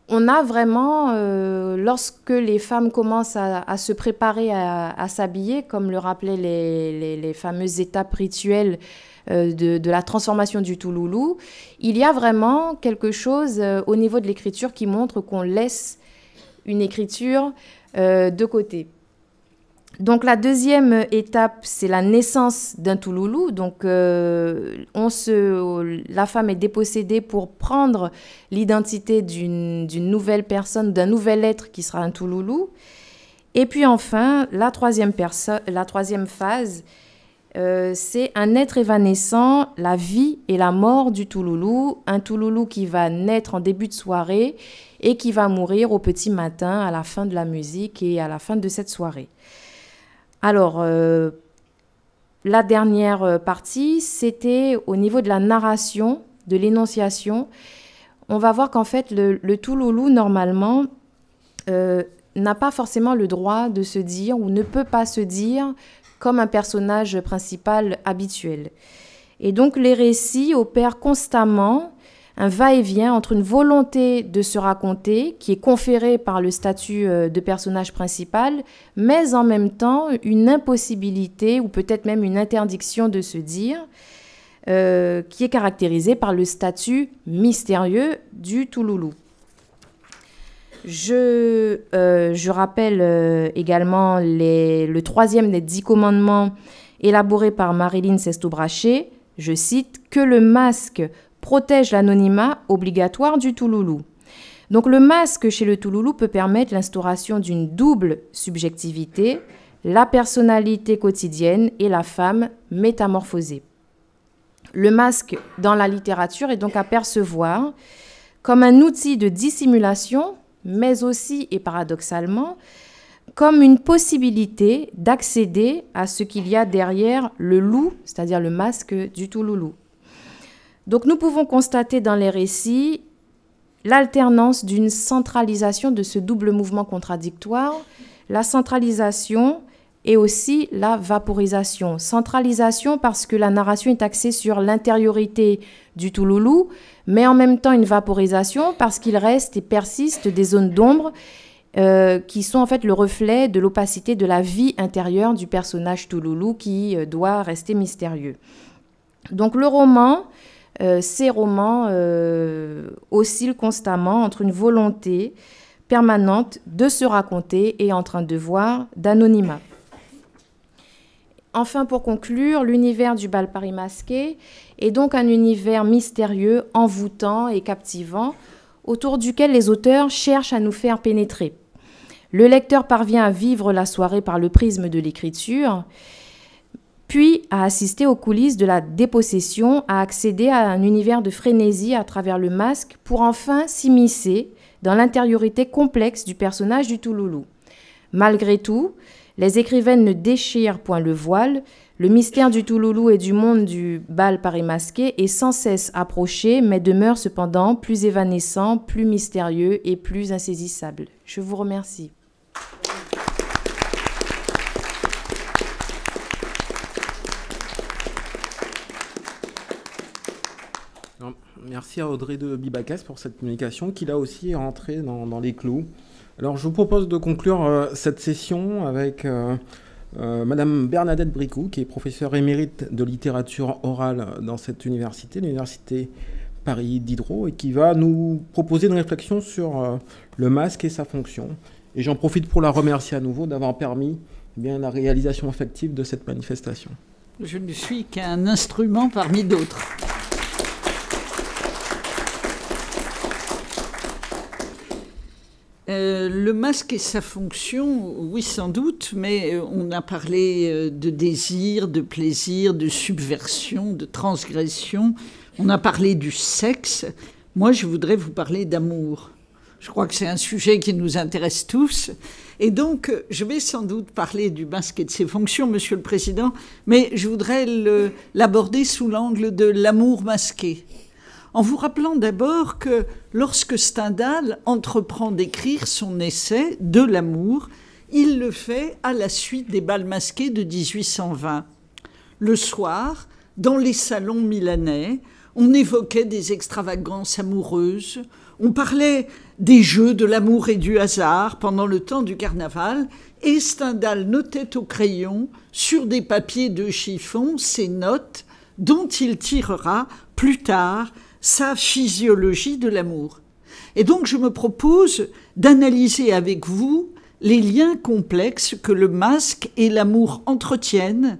on a vraiment, euh, lorsque les femmes commencent à, se préparer à, s'habiller, comme le rappelaient les, fameuses étapes rituelles euh, de, de, la transformation du Touloulou, il y a vraiment quelque chose au niveau de l'écriture qui montre qu'on laisse une écriture de côté. Donc la deuxième étape, c'est la naissance d'un touloulou. Donc euh, la femme est dépossédée pour prendre l'identité d'une nouvelle personne, d'un nouvel être qui sera un touloulou. Et puis enfin, la troisième, phase, euh, c'est un être évanescent, la vie et la mort du touloulou. Un touloulou qui va naître en début de soirée et qui va mourir au petit matin à la fin de la musique et à la fin de cette soirée. Alors, euh, la dernière euh, partie, c'était au niveau de la narration, de l'énonciation. On va voir qu'en fait, le, le touloulou, normalement, euh, n'a pas forcément le droit de se dire ou ne peut pas se dire comme un personnage principal habituel. Et donc les récits opèrent constamment un va-et-vient entre une volonté de se raconter, qui est conférée par le statut euh, de personnage principal, mais en même temps une impossibilité ou peut-être même une interdiction de se dire, euh, qui est caractérisée par le statut mystérieux du Touloulou. Je, euh, je rappelle également le troisième des dix commandements élaboré par Marilyn Sesto-Braché, je cite, que le masque protège l'anonymat obligatoire du Touloulou. Donc le masque chez le Touloulou peut permettre l'instauration d'une double subjectivité, la personnalité quotidienne et la femme métamorphosée. Le masque dans la littérature est donc à percevoir comme un outil de dissimulation, mais aussi, et paradoxalement, comme une possibilité d'accéder à ce qu'il y a derrière le loup, c'est-à-dire le masque du Touloulou. Donc nous pouvons constater dans les récits l'alternance d'une centralisation de ce double mouvement contradictoire, la centralisation et aussi la vaporisation. Centralisation parce que la narration est axée sur l'intériorité du Touloulou, mais en même temps une vaporisation parce qu'il reste et persiste des zones d'ombre euh, qui sont en fait le reflet de l'opacité de la vie intérieure du personnage Touloulou qui euh, doit rester mystérieux. Donc le roman euh, ces romans euh, oscillent constamment entre une volonté permanente de se raconter et entre un devoir d'anonymat. Enfin, pour conclure, l'univers du bal Paris masqué est donc un univers mystérieux, envoûtant et captivant, autour duquel les auteurs cherchent à nous faire pénétrer. Le lecteur parvient à vivre la soirée par le prisme de l'écriture, puis à assister aux coulisses de la dépossession, à accéder à un univers de frénésie à travers le masque, pour enfin s'immiscer dans l'intériorité complexe du personnage du Touloulou. Malgré tout, les écrivaines ne déchirent point le voile, le mystère du Touloulou et du monde du bal paris masqué est sans cesse approché, mais demeure cependant plus évanescent, plus mystérieux et plus insaisissable. Je vous remercie. Merci à Audrey de Bibacas pour cette communication qui là aussi est rentrée dans, les clous. Alors je vous propose de conclure euh, cette session avec Mme euh, euh, Madame Bernadette Bricou, qui est professeure émérite de littérature orale dans cette université, l'université Paris Diderot, et qui va nous proposer une réflexion sur le masque et sa fonction. Et j'en profite pour la remercier à nouveau d'avoir permis eh bien, la réalisation effective de cette manifestation. Je ne suis qu'un instrument parmi d'autres. Euh, le masque et sa fonction, oui, sans doute, mais euh, on a parlé euh, de désir, de plaisir, de subversion, de transgression. On a parlé du sexe. Moi, je voudrais vous parler d'amour. Je crois que c'est un sujet qui nous intéresse tous. Et donc, je vais sans doute parler du masque et de ses fonctions, Monsieur le Président, mais je voudrais l'aborder sous l'angle de l'amour masqué en vous rappelant d'abord que lorsque Stendhal entreprend d'écrire son essai de l'amour, il le fait à la suite des bals masqués de 1820. Le soir, dans les salons milanais, on évoquait des extravagances amoureuses, on parlait des jeux de l'amour et du hasard pendant le temps du carnaval, et Stendhal notait au crayon, sur des papiers de chiffon, ses notes dont il tirera plus tard sa physiologie de l'amour. Et donc je me propose d'analyser avec vous les liens complexes que le masque et l'amour entretiennent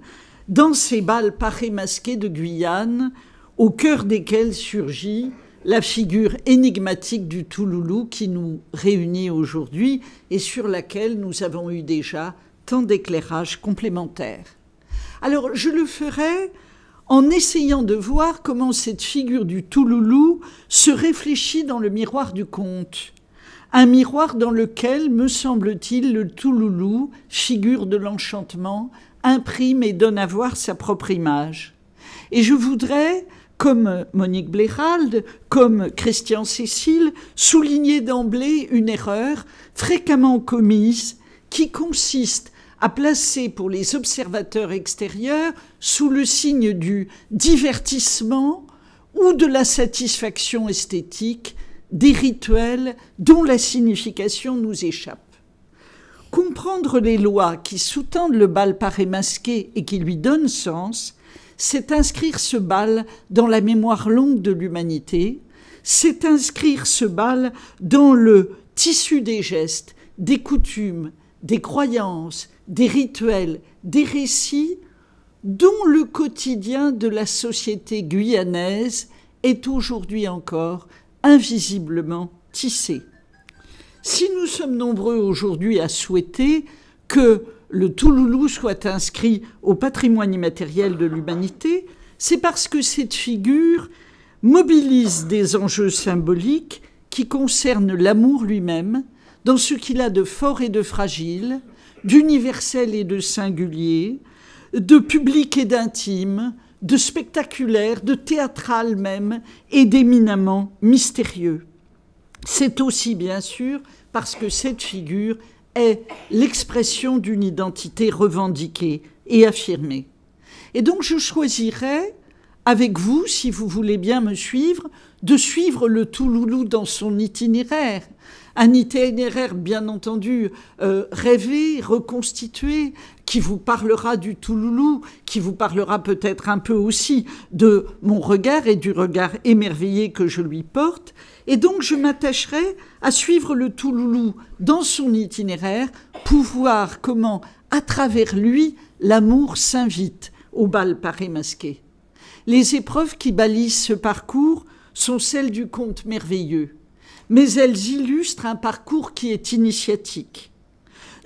dans ces balles parées masquées de Guyane, au cœur desquelles surgit la figure énigmatique du Touloulou qui nous réunit aujourd'hui et sur laquelle nous avons eu déjà tant d'éclairages complémentaires. Alors je le ferai en essayant de voir comment cette figure du Touloulou se réfléchit dans le miroir du conte. Un miroir dans lequel, me semble-t-il, le Touloulou, figure de l'enchantement, imprime et donne à voir sa propre image. Et je voudrais, comme Monique Blérald, comme Christian Cécile, souligner d'emblée une erreur fréquemment commise qui consiste à placer pour les observateurs extérieurs sous le signe du divertissement ou de la satisfaction esthétique des rituels dont la signification nous échappe. Comprendre les lois qui sous-tendent le bal paré masqué et qui lui donnent sens, c'est inscrire ce bal dans la mémoire longue de l'humanité, c'est inscrire ce bal dans le tissu des gestes, des coutumes, des croyances, des rituels, des récits dont le quotidien de la société guyanaise est aujourd'hui encore invisiblement tissé. Si nous sommes nombreux aujourd'hui à souhaiter que le Touloulou soit inscrit au patrimoine immatériel de l'humanité, c'est parce que cette figure mobilise des enjeux symboliques qui concernent l'amour lui-même dans ce qu'il a de fort et de fragile, d'universel et de singulier, de public et d'intime, de spectaculaire, de théâtral même, et d'éminemment mystérieux. C'est aussi, bien sûr, parce que cette figure est l'expression d'une identité revendiquée et affirmée. Et donc je choisirais, avec vous, si vous voulez bien me suivre, de suivre le Touloulou dans son itinéraire. Un itinéraire, bien entendu, euh, rêvé, reconstitué, qui vous parlera du tout-loulou, qui vous parlera peut-être un peu aussi de mon regard et du regard émerveillé que je lui porte. Et donc je m'attacherai à suivre le tout-loulou dans son itinéraire pour voir comment, à travers lui, l'amour s'invite au bal paré masqué. Les épreuves qui balisent ce parcours sont celles du conte merveilleux, mais elles illustrent un parcours qui est initiatique.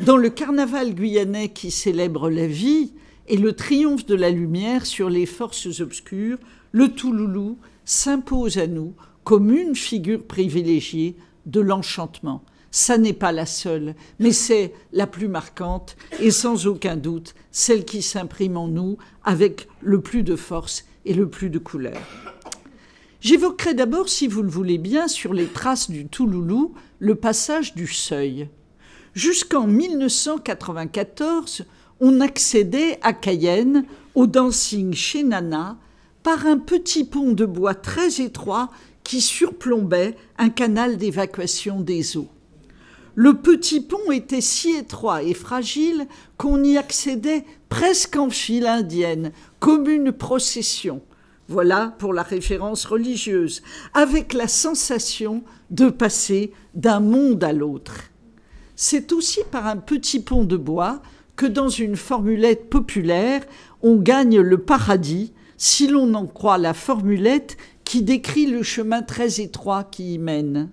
Dans le carnaval guyanais qui célèbre la vie et le triomphe de la lumière sur les forces obscures, le Touloulou s'impose à nous comme une figure privilégiée de l'enchantement. Ça n'est pas la seule, mais c'est la plus marquante et sans aucun doute celle qui s'imprime en nous avec le plus de force et le plus de couleur. J'évoquerai d'abord, si vous le voulez bien, sur les traces du Touloulou, le passage du seuil. Jusqu'en 1994, on accédait à Cayenne au dancing chez Nana par un petit pont de bois très étroit qui surplombait un canal d'évacuation des eaux. Le petit pont était si étroit et fragile qu'on y accédait presque en file indienne, comme une procession. Voilà pour la référence religieuse, avec la sensation de passer d'un monde à l'autre c'est aussi par un petit pont de bois que dans une formulette populaire, on gagne le paradis, si l'on en croit la formulette qui décrit le chemin très étroit qui y mène.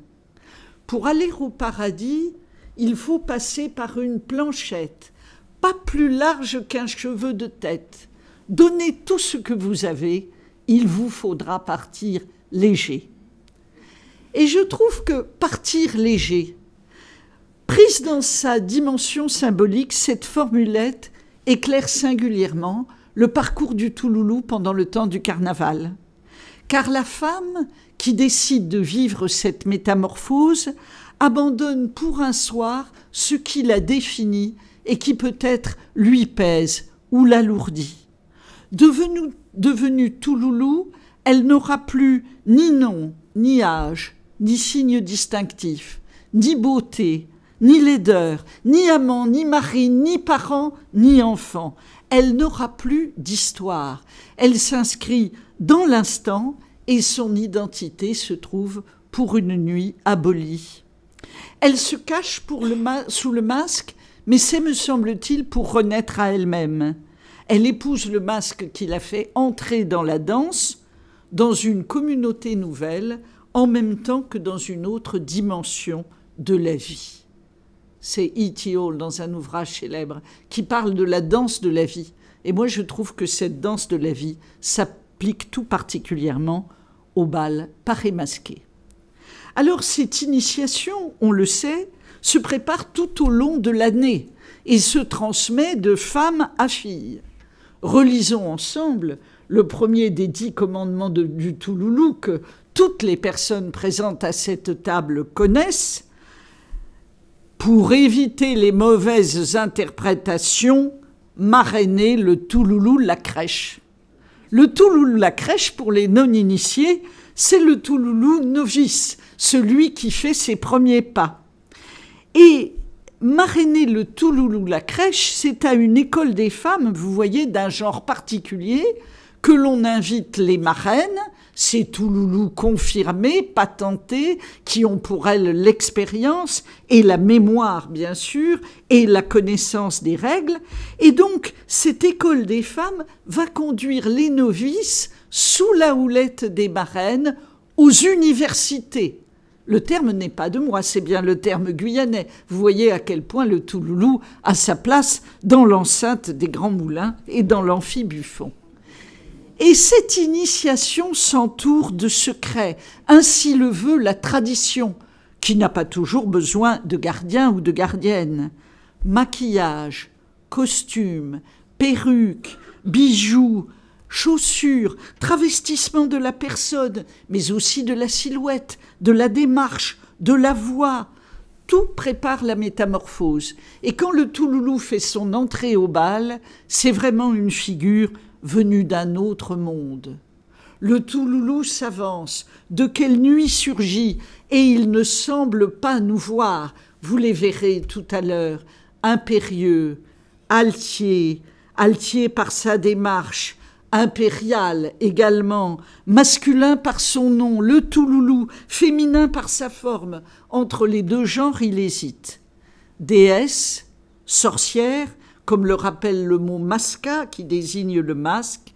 Pour aller au paradis, il faut passer par une planchette, pas plus large qu'un cheveu de tête. Donnez tout ce que vous avez, il vous faudra partir léger. Et je trouve que partir léger, Prise dans sa dimension symbolique, cette formulette éclaire singulièrement le parcours du Touloulou pendant le temps du carnaval. Car la femme qui décide de vivre cette métamorphose abandonne pour un soir ce qui la définit et qui peut-être lui pèse ou l'alourdit. Devenue, devenue Touloulou, elle n'aura plus ni nom, ni âge, ni signe distinctif, ni beauté, ni laideur, ni amant, ni mari, ni parent, ni enfant. Elle n'aura plus d'histoire. Elle s'inscrit dans l'instant et son identité se trouve pour une nuit abolie. Elle se cache sous le masque, mais c'est, me semble-t-il, pour renaître à elle-même. Elle épouse le masque qui l'a fait entrer dans la danse, dans une communauté nouvelle, en même temps que dans une autre dimension de la vie c'est E.T. Hall dans un ouvrage célèbre, qui parle de la danse de la vie. Et moi, je trouve que cette danse de la vie s'applique tout particulièrement au bal paré masqué. Alors, cette initiation, on le sait, se prépare tout au long de l'année et se transmet de femme à fille. Relisons ensemble le premier des dix commandements du Touloulou que Toutes les personnes présentes à cette table connaissent, pour éviter les mauvaises interprétations, marrainer le Touloulou la crèche. Le Touloulou la crèche, pour les non-initiés, c'est le Touloulou novice, celui qui fait ses premiers pas. Et marrainer le Touloulou la crèche, c'est à une école des femmes, vous voyez, d'un genre particulier, que l'on invite les marraines, ces Touloulous confirmés, patentés, qui ont pour elles l'expérience et la mémoire, bien sûr, et la connaissance des règles. Et donc, cette école des femmes va conduire les novices, sous la houlette des marraines, aux universités. Le terme n'est pas de moi, c'est bien le terme guyanais. Vous voyez à quel point le Touloulou a sa place dans l'enceinte des Grands Moulins et dans l'amphibuffon. Et cette initiation s'entoure de secrets, ainsi le veut la tradition, qui n'a pas toujours besoin de gardiens ou de gardiennes. Maquillage, costumes, perruques, bijoux, chaussures, travestissement de la personne, mais aussi de la silhouette, de la démarche, de la voix. Tout prépare la métamorphose. Et quand le Touloulou fait son entrée au bal, c'est vraiment une figure venu d'un autre monde. Le Touloulou s'avance, de quelle nuit surgit, et il ne semble pas nous voir, vous les verrez tout à l'heure, impérieux, altier, altier par sa démarche, impérial également, masculin par son nom, le Touloulou, féminin par sa forme. Entre les deux genres, il hésite. Déesse, sorcière, comme le rappelle le mot masca qui désigne le masque,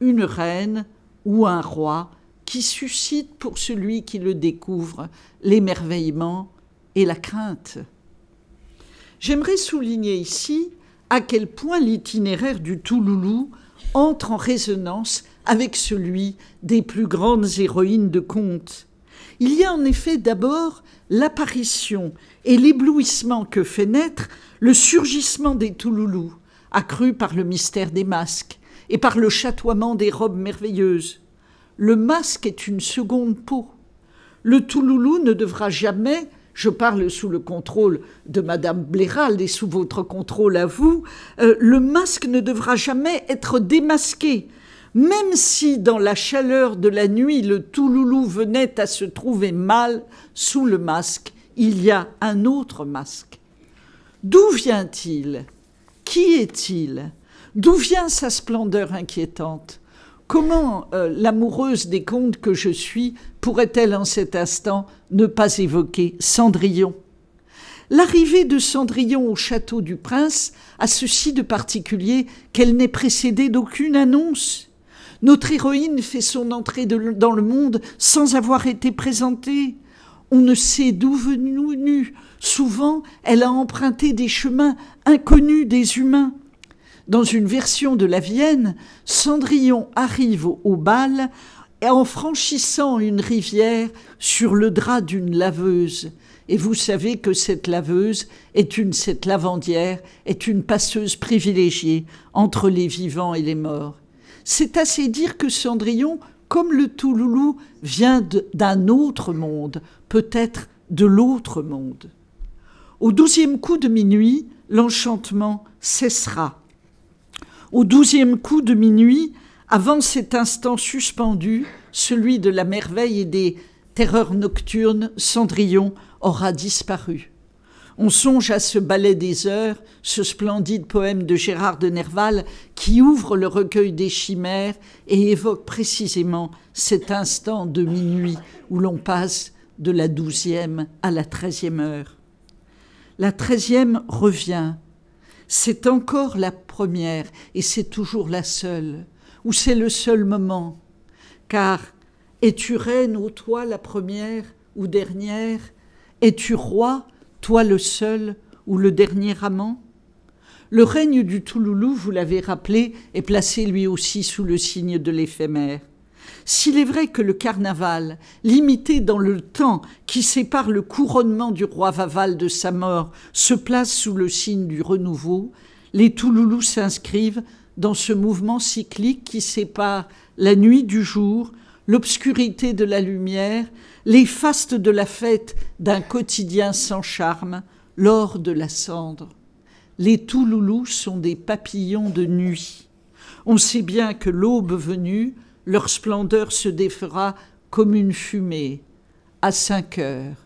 une reine ou un roi qui suscite pour celui qui le découvre l'émerveillement et la crainte. J'aimerais souligner ici à quel point l'itinéraire du Touloulou entre en résonance avec celui des plus grandes héroïnes de contes. Il y a en effet d'abord l'apparition et l'éblouissement que fait naître le surgissement des Touloulous, accru par le mystère des masques et par le chatoiement des robes merveilleuses. Le masque est une seconde peau. Le Touloulou ne devra jamais, je parle sous le contrôle de Madame Bléral et sous votre contrôle à vous, euh, le masque ne devra jamais être démasqué. Même si dans la chaleur de la nuit le Touloulou venait à se trouver mal sous le masque, il y a un autre masque. D'où vient-il Qui est-il D'où vient sa splendeur inquiétante Comment euh, l'amoureuse des contes que je suis pourrait-elle en cet instant ne pas évoquer Cendrillon L'arrivée de Cendrillon au château du prince a ceci de particulier qu'elle n'est précédée d'aucune annonce. Notre héroïne fait son entrée dans le monde sans avoir été présentée on ne sait d'où venue. Souvent, elle a emprunté des chemins inconnus des humains. Dans une version de la Vienne, Cendrillon arrive au bal en franchissant une rivière sur le drap d'une laveuse. Et vous savez que cette laveuse est une, cette lavandière est une passeuse privilégiée entre les vivants et les morts. C'est assez dire que Cendrillon, comme le Touloulou, vient d'un autre monde, peut-être de l'autre monde. Au douzième coup de minuit, l'enchantement cessera. Au douzième coup de minuit, avant cet instant suspendu, celui de la merveille et des terreurs nocturnes, Cendrillon aura disparu. On songe à ce ballet des heures, ce splendide poème de Gérard de Nerval qui ouvre le recueil des chimères et évoque précisément cet instant de minuit où l'on passe de la douzième à la treizième heure. La treizième revient. C'est encore la première et c'est toujours la seule, ou c'est le seul moment. Car es-tu reine, ou toi, la première ou dernière Es-tu roi, toi le seul ou le dernier amant Le règne du Touloulou, vous l'avez rappelé, est placé lui aussi sous le signe de l'éphémère. S'il est vrai que le carnaval, limité dans le temps qui sépare le couronnement du roi Vaval de sa mort, se place sous le signe du renouveau, les Touloulous s'inscrivent dans ce mouvement cyclique qui sépare la nuit du jour, l'obscurité de la lumière, les fastes de la fête d'un quotidien sans charme, l'or de la cendre. Les Touloulous sont des papillons de nuit. On sait bien que l'aube venue, leur splendeur se défera comme une fumée, à cinq heures,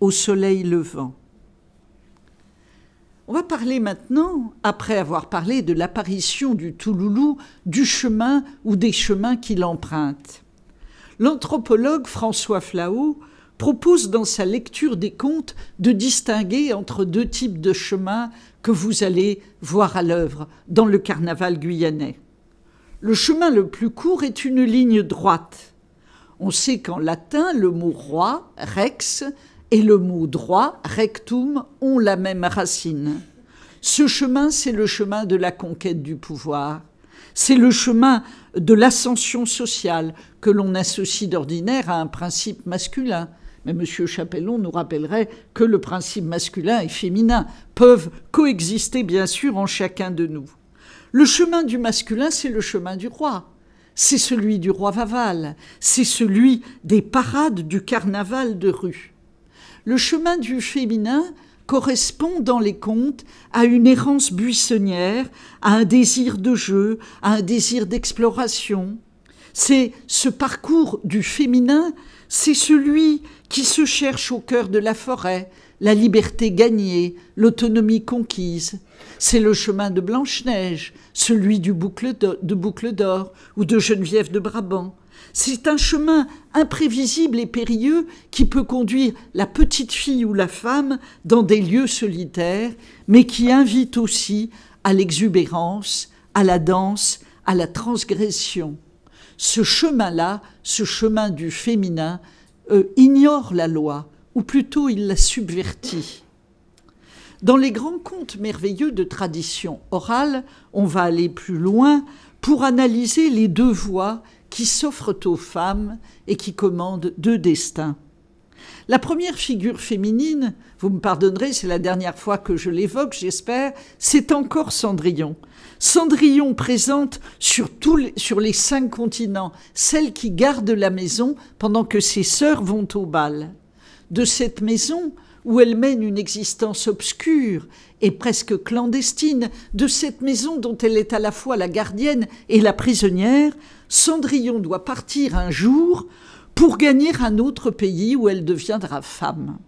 au soleil levant. On va parler maintenant, après avoir parlé de l'apparition du Touloulou, du chemin ou des chemins qu'il emprunte. L'anthropologue François Flau propose dans sa lecture des contes de distinguer entre deux types de chemins que vous allez voir à l'œuvre dans le carnaval guyanais. Le chemin le plus court est une ligne droite. On sait qu'en latin, le mot roi, rex, et le mot droit, rectum, ont la même racine. Ce chemin, c'est le chemin de la conquête du pouvoir. C'est le chemin de l'ascension sociale que l'on associe d'ordinaire à un principe masculin. Mais M. Chapellon nous rappellerait que le principe masculin et féminin peuvent coexister, bien sûr, en chacun de nous. Le chemin du masculin, c'est le chemin du roi. C'est celui du roi Vaval, c'est celui des parades du carnaval de rue. Le chemin du féminin correspond dans les contes à une errance buissonnière, à un désir de jeu, à un désir d'exploration. C'est ce parcours du féminin, c'est celui qui se cherche au cœur de la forêt, la liberté gagnée, l'autonomie conquise. C'est le chemin de Blanche-Neige, celui du de Boucle d'Or ou de Geneviève de Brabant. C'est un chemin imprévisible et périlleux qui peut conduire la petite fille ou la femme dans des lieux solitaires, mais qui invite aussi à l'exubérance, à la danse, à la transgression. Ce chemin-là, ce chemin du féminin, euh, ignore la loi, ou plutôt il la subvertit. Dans les grands contes merveilleux de tradition orale, on va aller plus loin pour analyser les deux voies qui s'offrent aux femmes et qui commandent deux destins. La première figure féminine, vous me pardonnerez, c'est la dernière fois que je l'évoque, j'espère, c'est encore Cendrillon. Cendrillon présente sur, les, les cinq continents celle qui garde la maison pendant que ses sœurs vont au bal. De cette maison, où elle mène une existence obscure et presque clandestine de cette maison dont elle est à la fois la gardienne et la prisonnière, Cendrillon doit partir un jour pour gagner un autre pays où elle deviendra femme.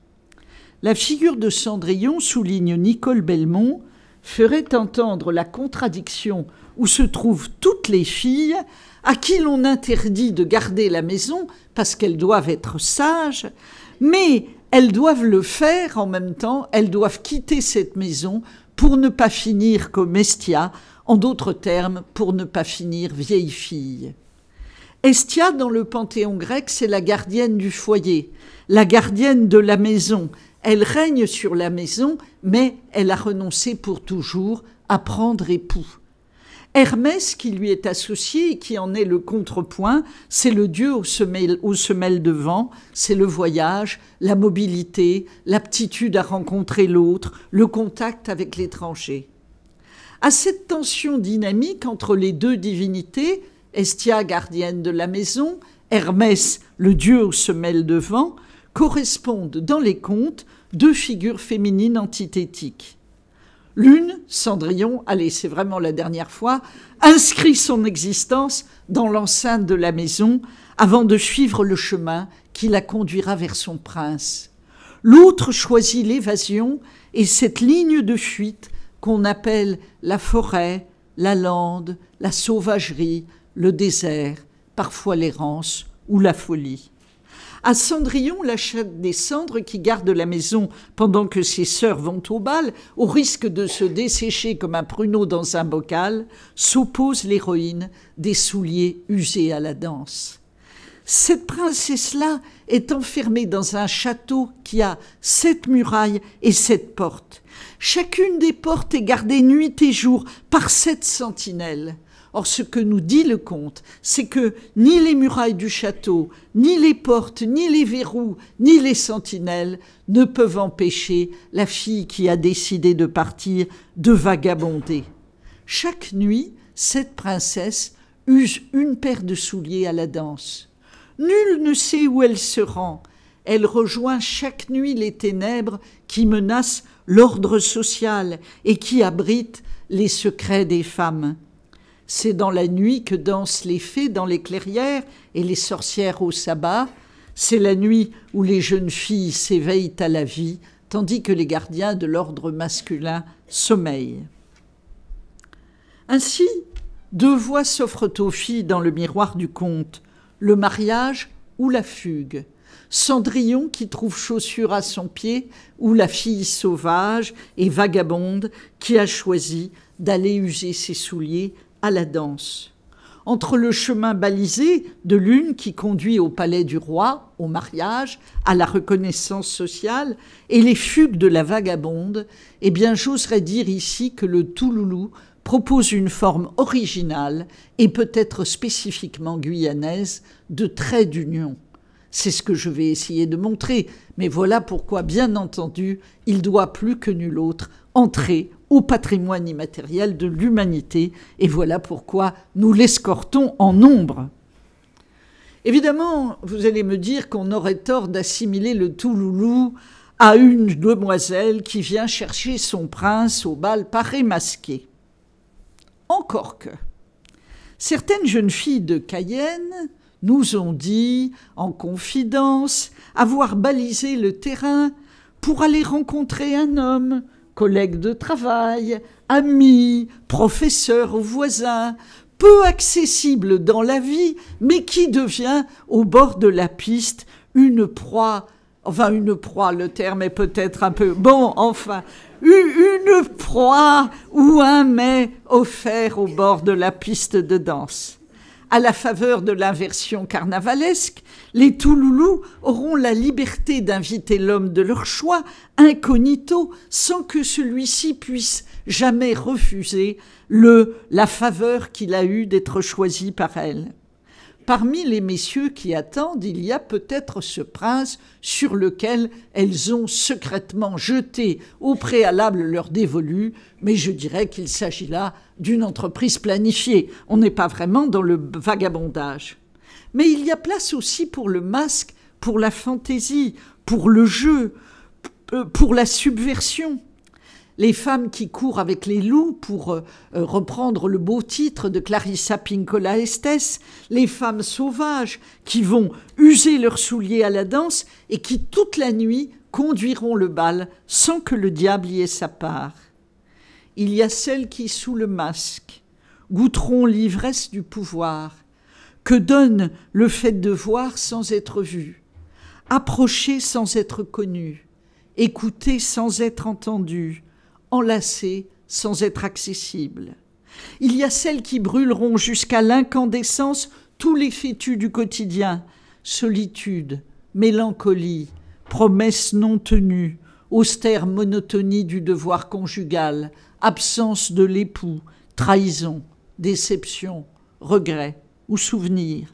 La figure de Cendrillon, souligne Nicole Belmont, ferait entendre la contradiction où se trouvent toutes les filles à qui l'on interdit de garder la maison parce qu'elles doivent être sages, mais elles doivent le faire en même temps, elles doivent quitter cette maison pour ne pas finir comme Estia, en d'autres termes, pour ne pas finir vieille fille. Estia, dans le panthéon grec, c'est la gardienne du foyer, la gardienne de la maison. Elle règne sur la maison, mais elle a renoncé pour toujours à prendre époux. Hermès, qui lui est associé et qui en est le contrepoint, c'est le dieu où se de vent, c'est le voyage, la mobilité, l'aptitude à rencontrer l'autre, le contact avec l'étranger. À cette tension dynamique entre les deux divinités, Estia, gardienne de la maison, Hermès, le dieu aux semelles de vent, correspondent dans les contes deux figures féminines antithétiques. L'une, Cendrillon, allez, c'est vraiment la dernière fois, inscrit son existence dans l'enceinte de la maison avant de suivre le chemin qui la conduira vers son prince. L'autre choisit l'évasion et cette ligne de fuite qu'on appelle la forêt, la lande, la sauvagerie, le désert, parfois l'errance ou la folie. À Cendrillon, la chatte des cendres qui garde la maison pendant que ses sœurs vont au bal, au risque de se dessécher comme un pruneau dans un bocal, s'oppose l'héroïne des souliers usés à la danse. Cette princesse-là est enfermée dans un château qui a sept murailles et sept portes. Chacune des portes est gardée nuit et jour par sept sentinelles. Or, ce que nous dit le comte, c'est que ni les murailles du château, ni les portes, ni les verrous, ni les sentinelles ne peuvent empêcher la fille qui a décidé de partir de vagabonder. Chaque nuit, cette princesse use une paire de souliers à la danse. Nul ne sait où elle se rend. Elle rejoint chaque nuit les ténèbres qui menacent l'ordre social et qui abritent les secrets des femmes. C'est dans la nuit que dansent les fées dans les clairières et les sorcières au sabbat. C'est la nuit où les jeunes filles s'éveillent à la vie, tandis que les gardiens de l'ordre masculin sommeillent. Ainsi, deux voix s'offrent aux filles dans le miroir du conte, le mariage ou la fugue. Cendrillon qui trouve chaussure à son pied, ou la fille sauvage et vagabonde qui a choisi d'aller user ses souliers à la danse, entre le chemin balisé de l'une qui conduit au palais du roi, au mariage, à la reconnaissance sociale, et les fugues de la vagabonde, eh bien j'oserais dire ici que le Touloulou propose une forme originale et peut-être spécifiquement guyanaise de trait d'union. C'est ce que je vais essayer de montrer, mais voilà pourquoi, bien entendu, il doit plus que nul autre entrer au patrimoine immatériel de l'humanité, et voilà pourquoi nous l'escortons en nombre. Évidemment, vous allez me dire qu'on aurait tort d'assimiler le Touloulou à une demoiselle qui vient chercher son prince au bal paré masqué. Encore que, certaines jeunes filles de Cayenne nous ont dit, en confidence, avoir balisé le terrain pour aller rencontrer un homme collègues de travail, amis, professeurs ou voisins, peu accessible dans la vie, mais qui devient au bord de la piste une proie, enfin une proie, le terme est peut-être un peu bon, enfin une proie ou un mets offert au bord de la piste de danse à la faveur de l'inversion carnavalesque, les Touloulous auront la liberté d'inviter l'homme de leur choix, incognito, sans que celui-ci puisse jamais refuser le, la faveur qu'il a eue d'être choisi par elle. Parmi les messieurs qui attendent, il y a peut-être ce prince sur lequel elles ont secrètement jeté au préalable leur dévolu, mais je dirais qu'il s'agit là d'une entreprise planifiée. On n'est pas vraiment dans le vagabondage. Mais il y a place aussi pour le masque, pour la fantaisie, pour le jeu, euh, pour la subversion. Les femmes qui courent avec les loups pour euh, euh, reprendre le beau titre de Clarissa Pinkola Estes, les femmes sauvages qui vont user leurs souliers à la danse et qui toute la nuit conduiront le bal sans que le diable y ait sa part il y a celles qui, sous le masque, goûteront l'ivresse du pouvoir, que donne le fait de voir sans être vu, approcher sans être connu, écouter sans être entendu, enlacer sans être accessible. Il y a celles qui brûleront jusqu'à l'incandescence tous les fétus du quotidien, solitude, mélancolie, promesses non tenues, austère monotonie du devoir conjugal, absence de l'époux, trahison, déception, regret ou souvenir.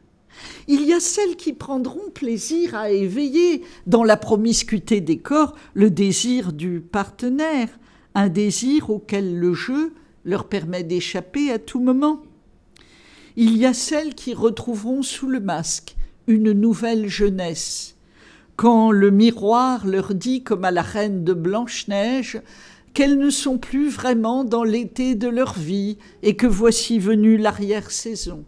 Il y a celles qui prendront plaisir à éveiller dans la promiscuité des corps le désir du partenaire, un désir auquel le jeu leur permet d'échapper à tout moment. Il y a celles qui retrouveront sous le masque une nouvelle jeunesse, quand le miroir leur dit comme à la reine de Blanche-Neige qu'elles ne sont plus vraiment dans l'été de leur vie et que voici venue l'arrière-saison.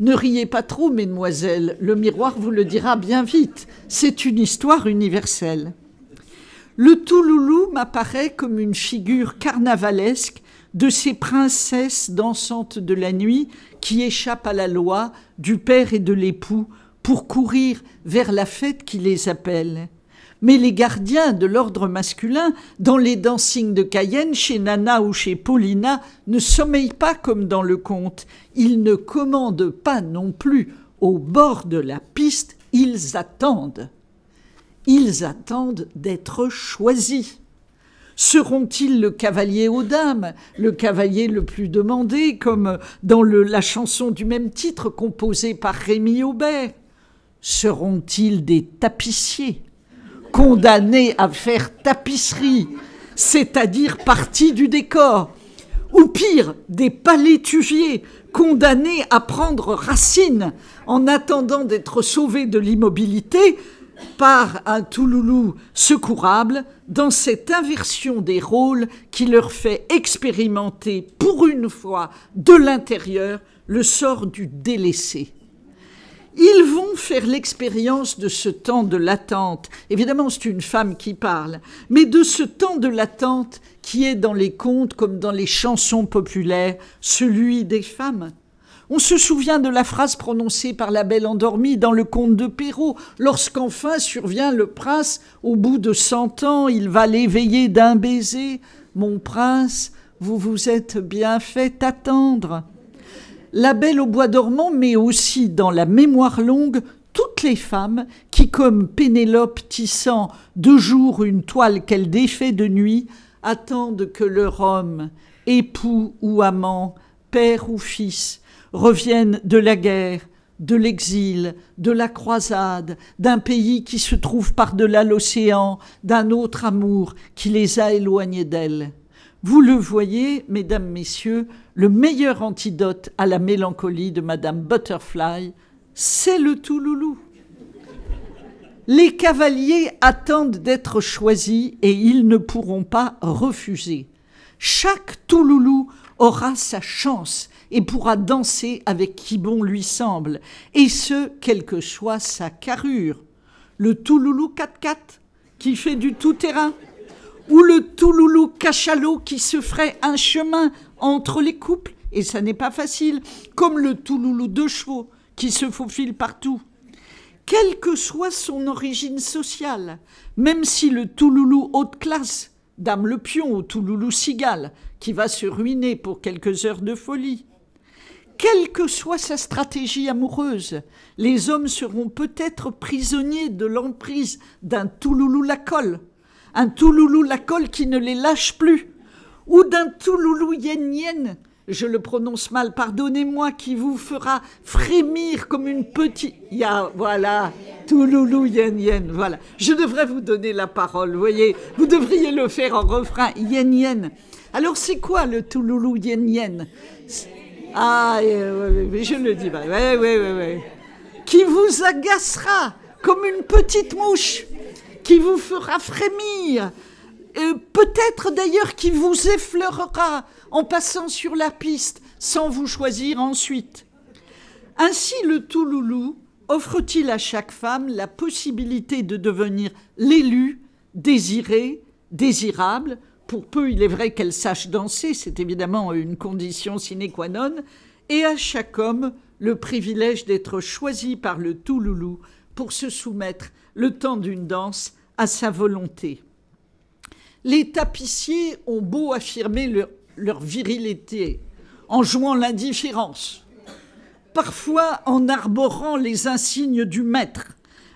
Ne riez pas trop, mesdemoiselles, le miroir vous le dira bien vite, c'est une histoire universelle. Le tout-loulou m'apparaît comme une figure carnavalesque de ces princesses dansantes de la nuit qui échappent à la loi du père et de l'époux pour courir vers la fête qui les appelle mais les gardiens de l'ordre masculin, dans les dancings de Cayenne, chez Nana ou chez Paulina, ne sommeillent pas comme dans le conte. Ils ne commandent pas non plus au bord de la piste, ils attendent. Ils attendent d'être choisis. Seront-ils le cavalier aux dames, le cavalier le plus demandé, comme dans la chanson du même titre composée par Rémi Aubert Seront-ils des tapissiers condamnés à faire tapisserie, c'est-à-dire partie du décor, ou pire, des palétuviers condamnés à prendre racine en attendant d'être sauvés de l'immobilité par un Touloulou secourable dans cette inversion des rôles qui leur fait expérimenter pour une fois de l'intérieur le sort du délaissé. Ils vont faire l'expérience de ce temps de l'attente. Évidemment, c'est une femme qui parle, mais de ce temps de l'attente qui est dans les contes comme dans les chansons populaires, celui des femmes. On se souvient de la phrase prononcée par la belle endormie dans le conte de Perrault. Lorsqu'enfin survient le prince, au bout de cent ans, il va l'éveiller d'un baiser. Mon prince, vous vous êtes bien fait attendre. La Belle au bois dormant met aussi dans la mémoire longue toutes les femmes qui, comme Pénélope tissant de jour une toile qu'elle défait de nuit, attendent que leur homme, époux ou amant, père ou fils, revienne de la guerre, de l'exil, de la croisade, d'un pays qui se trouve par-delà l'océan, d'un autre amour qui les a éloignés d'elle. Vous le voyez, mesdames, messieurs, le meilleur antidote à la mélancolie de Madame Butterfly, c'est le touloulou. Les cavaliers attendent d'être choisis et ils ne pourront pas refuser. Chaque touloulou aura sa chance et pourra danser avec qui bon lui semble, et ce, quelle que soit sa carrure. Le touloulou 4 4 qui fait du tout-terrain, ou le touloulou cachalot qui se ferait un chemin entre les couples, et ça n'est pas facile, comme le touloulou de chevaux qui se faufile partout. Quelle que soit son origine sociale, même si le touloulou haute classe, dame le pion ou touloulou cigale, qui va se ruiner pour quelques heures de folie, quelle que soit sa stratégie amoureuse, les hommes seront peut-être prisonniers de l'emprise d'un touloulou-la-colle, un touloulou-la-colle qui ne les lâche plus, ou d'un touloulou yen yen, je le prononce mal, pardonnez-moi, qui vous fera frémir comme une petite. Ya, voilà, touloulou yen yen, voilà. Je devrais vous donner la parole, vous voyez, vous devriez le faire en refrain, yen yen. Alors c'est quoi le touloulou yen yen Ah, euh, mais je le dis, oui, oui, oui, oui. Qui vous agacera comme une petite mouche, qui vous fera frémir, euh, peut-être d'ailleurs qui vous effleurera en passant sur la piste sans vous choisir ensuite. Ainsi le Touloulou offre-t-il à chaque femme la possibilité de devenir l'élu, désiré, désirable, pour peu il est vrai qu'elle sache danser, c'est évidemment une condition sine qua non, et à chaque homme le privilège d'être choisi par le Touloulou pour se soumettre le temps d'une danse à sa volonté. Les tapissiers ont beau affirmer leur, virilité en jouant l'indifférence, parfois en arborant les insignes du maître,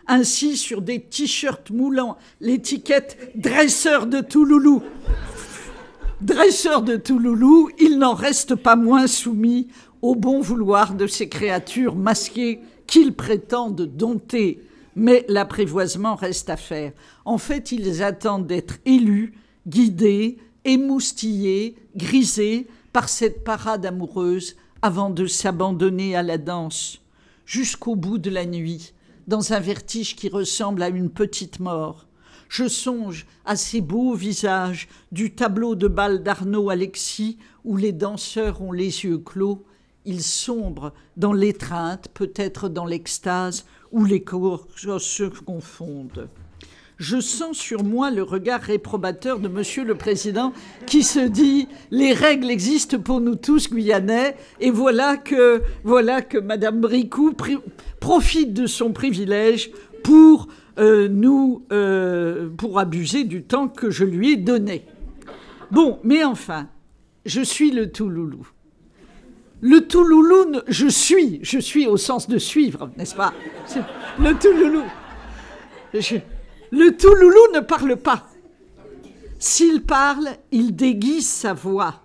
ainsi sur des t-shirts moulants l'étiquette dresseur de Touloulou. Dresseur de Touloulou, il n'en reste pas moins soumis au bon vouloir de ces créatures masquées qu'ils prétendent dompter mais l'apprivoisement reste à faire. En fait, ils attendent d'être élus, guidés, émoustillés, grisés par cette parade amoureuse avant de s'abandonner à la danse, jusqu'au bout de la nuit, dans un vertige qui ressemble à une petite mort. Je songe à ces beaux visages du tableau de bal d'Arnaud Alexis où les danseurs ont les yeux clos, ils sombrent dans l'étreinte, peut-être dans l'extase, où les corps se confondent. Je sens sur moi le regard réprobateur de Monsieur le Président qui se dit les règles existent pour nous tous Guyanais et voilà que voilà que Madame Bricou profite de son privilège pour euh, nous euh, pour abuser du temps que je lui ai donné. Bon, mais enfin, je suis le tout-loulou. Le Toulouloun, je suis, je suis au sens de suivre, n'est-ce pas Le Touloulou. Le Touloulou ne parle pas. S'il parle, il déguise sa voix,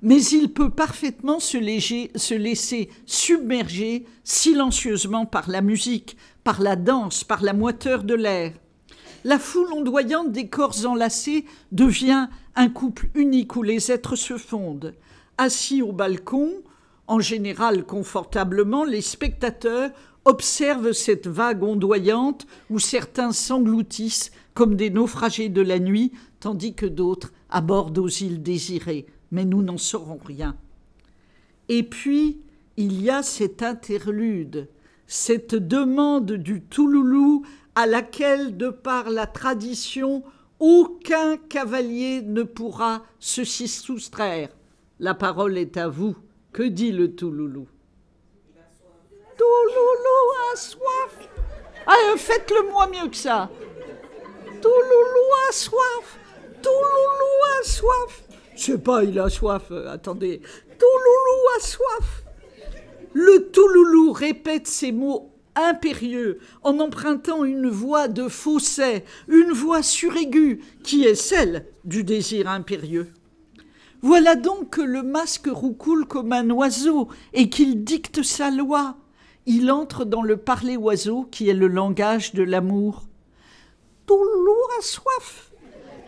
mais il peut parfaitement se, léger, se laisser submerger silencieusement par la musique, par la danse, par la moiteur de l'air. La foule ondoyante des corps enlacés devient un couple unique où les êtres se fondent. Assis au balcon, en général, confortablement, les spectateurs observent cette vague ondoyante où certains s'engloutissent comme des naufragés de la nuit, tandis que d'autres abordent aux îles désirées. Mais nous n'en saurons rien. Et puis, il y a cette interlude, cette demande du Touloulou à laquelle, de par la tradition, aucun cavalier ne pourra se s'y soustraire. La parole est à vous. Que dit le Touloulou Touloulou a soif. Ah, faites-le moi mieux que ça. Tout-loulou a soif. Touloulou a soif. Je sais pas, il a soif. attendez. Euh, attendez. Touloulou a soif. Le Touloulou répète ces mots impérieux en empruntant une voix de fausset, une voix suraiguë qui est celle du désir impérieux. Voilà donc que le masque roucoule comme un oiseau et qu'il dicte sa loi. Il entre dans le parler oiseau qui est le langage de l'amour. Toujours à soif.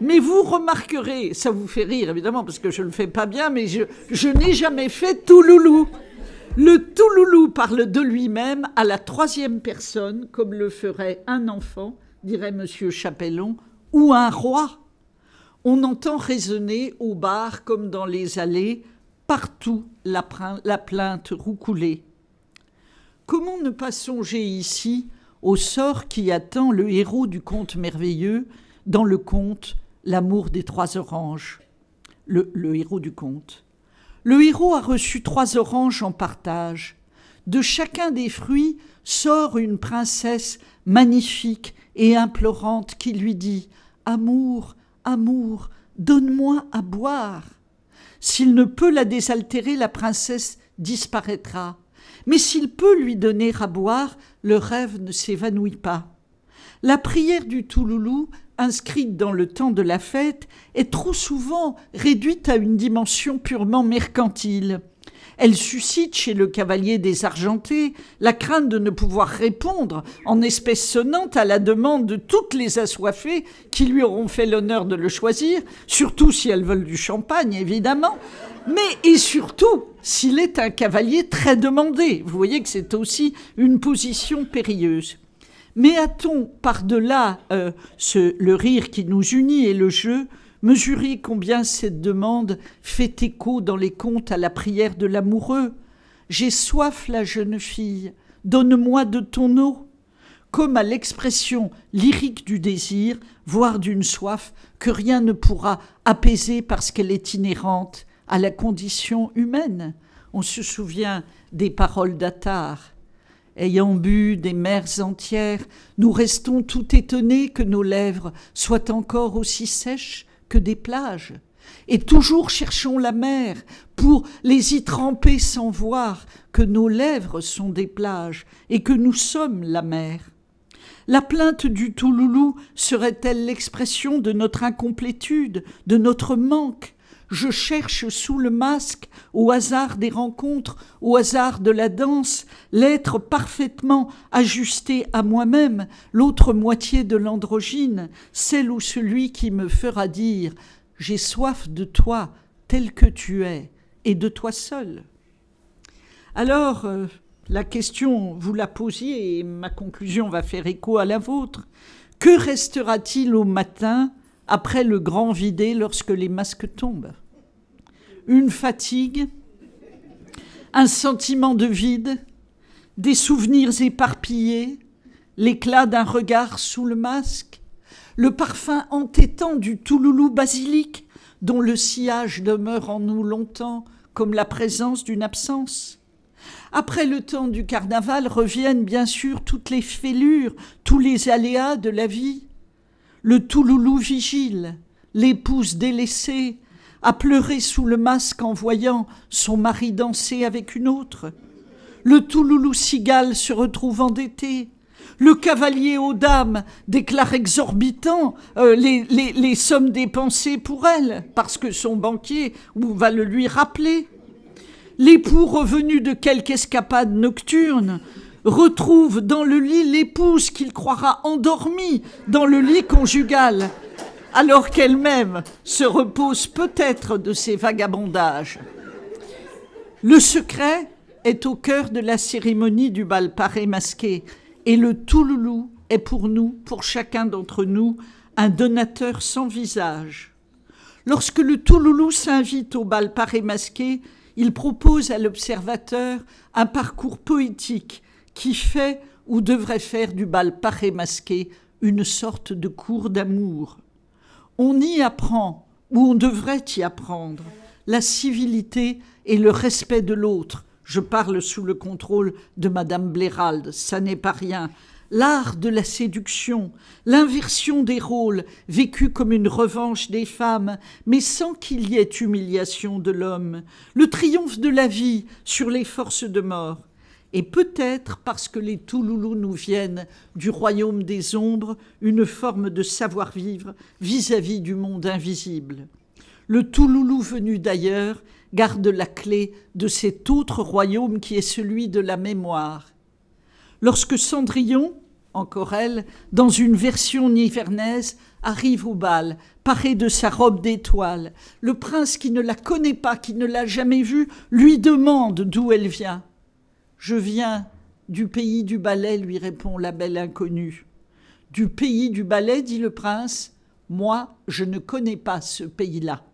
Mais vous remarquerez, ça vous fait rire évidemment parce que je ne le fais pas bien, mais je, n'ai jamais fait tout loulou. Le tout loulou parle de lui-même à la troisième personne comme le ferait un enfant, dirait Monsieur Chapellon, ou un roi on entend résonner au bar comme dans les allées partout la, plainte roucoulée. Comment ne pas songer ici au sort qui attend le héros du conte merveilleux dans le conte L'amour des trois oranges le héros du conte. Le héros a reçu trois oranges en partage. De chacun des fruits sort une princesse magnifique et implorante qui lui dit Amour, amour, donne-moi à boire. S'il ne peut la désaltérer, la princesse disparaîtra. Mais s'il peut lui donner à boire, le rêve ne s'évanouit pas. La prière du Touloulou, inscrite dans le temps de la fête, est trop souvent réduite à une dimension purement mercantile. Elle suscite chez le cavalier des désargenté la crainte de ne pouvoir répondre en espèce sonnante à la demande de toutes les assoiffées qui lui auront fait l'honneur de le choisir, surtout si elles veulent du champagne, évidemment, mais et surtout s'il est un cavalier très demandé. Vous voyez que c'est aussi une position périlleuse. Mais a-t-on, par-delà euh, le rire qui nous unit et le jeu, Mesurez combien cette demande fait écho dans les contes à la prière de l'amoureux. J'ai soif, la jeune fille, donne-moi de ton eau. Comme à l'expression lyrique du désir, voire d'une soif que rien ne pourra apaiser parce qu'elle est inhérente à la condition humaine. On se souvient des paroles d'Attar. Ayant bu des mers entières, nous restons tout étonnés que nos lèvres soient encore aussi sèches, que des plages. Et toujours cherchons la mer pour les y tremper sans voir que nos lèvres sont des plages et que nous sommes la mer. La plainte du Touloulou serait-elle l'expression de notre incomplétude, de notre manque je cherche sous le masque, au hasard des rencontres, au hasard de la danse, l'être parfaitement ajusté à moi-même, l'autre moitié de l'androgyne, celle ou celui qui me fera dire J'ai soif de toi tel que tu es, et de toi seul. Alors, euh, la question, vous la posiez, et ma conclusion va faire écho à la vôtre. Que restera-t-il au matin après le grand vidé lorsque les masques tombent. Une fatigue, un sentiment de vide, des souvenirs éparpillés, l'éclat d'un regard sous le masque, le parfum entêtant du touloulou basilic dont le sillage demeure en nous longtemps comme la présence d'une absence. Après le temps du carnaval reviennent bien sûr toutes les fêlures, tous les aléas de la vie, le Touloulou vigile, l'épouse délaissée, a pleuré sous le masque en voyant son mari danser avec une autre, le Touloulou cigale se retrouve endetté, le cavalier aux dames déclare exorbitant euh, les, les sommes dépensées pour elle, parce que son banquier va le lui rappeler. L'époux revenu de quelque escapade nocturne retrouve dans le lit l'épouse qu'il croira endormie dans le lit conjugal, alors qu'elle-même se repose peut-être de ses vagabondages. Le secret est au cœur de la cérémonie du bal paré masqué, et le Touloulou est pour nous, pour chacun d'entre nous, un donateur sans visage. Lorsque le Touloulou s'invite au bal paré masqué, il propose à l'observateur un parcours poétique qui fait ou devrait faire du bal paré masqué une sorte de cours d'amour. On y apprend, ou on devrait y apprendre, la civilité et le respect de l'autre. Je parle sous le contrôle de Madame Blérald, ça n'est pas rien. L'art de la séduction, l'inversion des rôles, vécu comme une revanche des femmes, mais sans qu'il y ait humiliation de l'homme, le triomphe de la vie sur les forces de mort, et peut-être parce que les Touloulous nous viennent du royaume des ombres, une forme de savoir-vivre vis-à-vis du monde invisible. Le Touloulou venu d'ailleurs garde la clé de cet autre royaume qui est celui de la mémoire. Lorsque Cendrillon, encore elle, dans une version nivernaise, arrive au bal, paré de sa robe d'étoile, le prince qui ne la connaît pas, qui ne l'a jamais vue, lui demande d'où elle vient. Je viens du pays du balai, lui répond la belle inconnue. Du pays du balai, dit le prince, moi, je ne connais pas ce pays-là.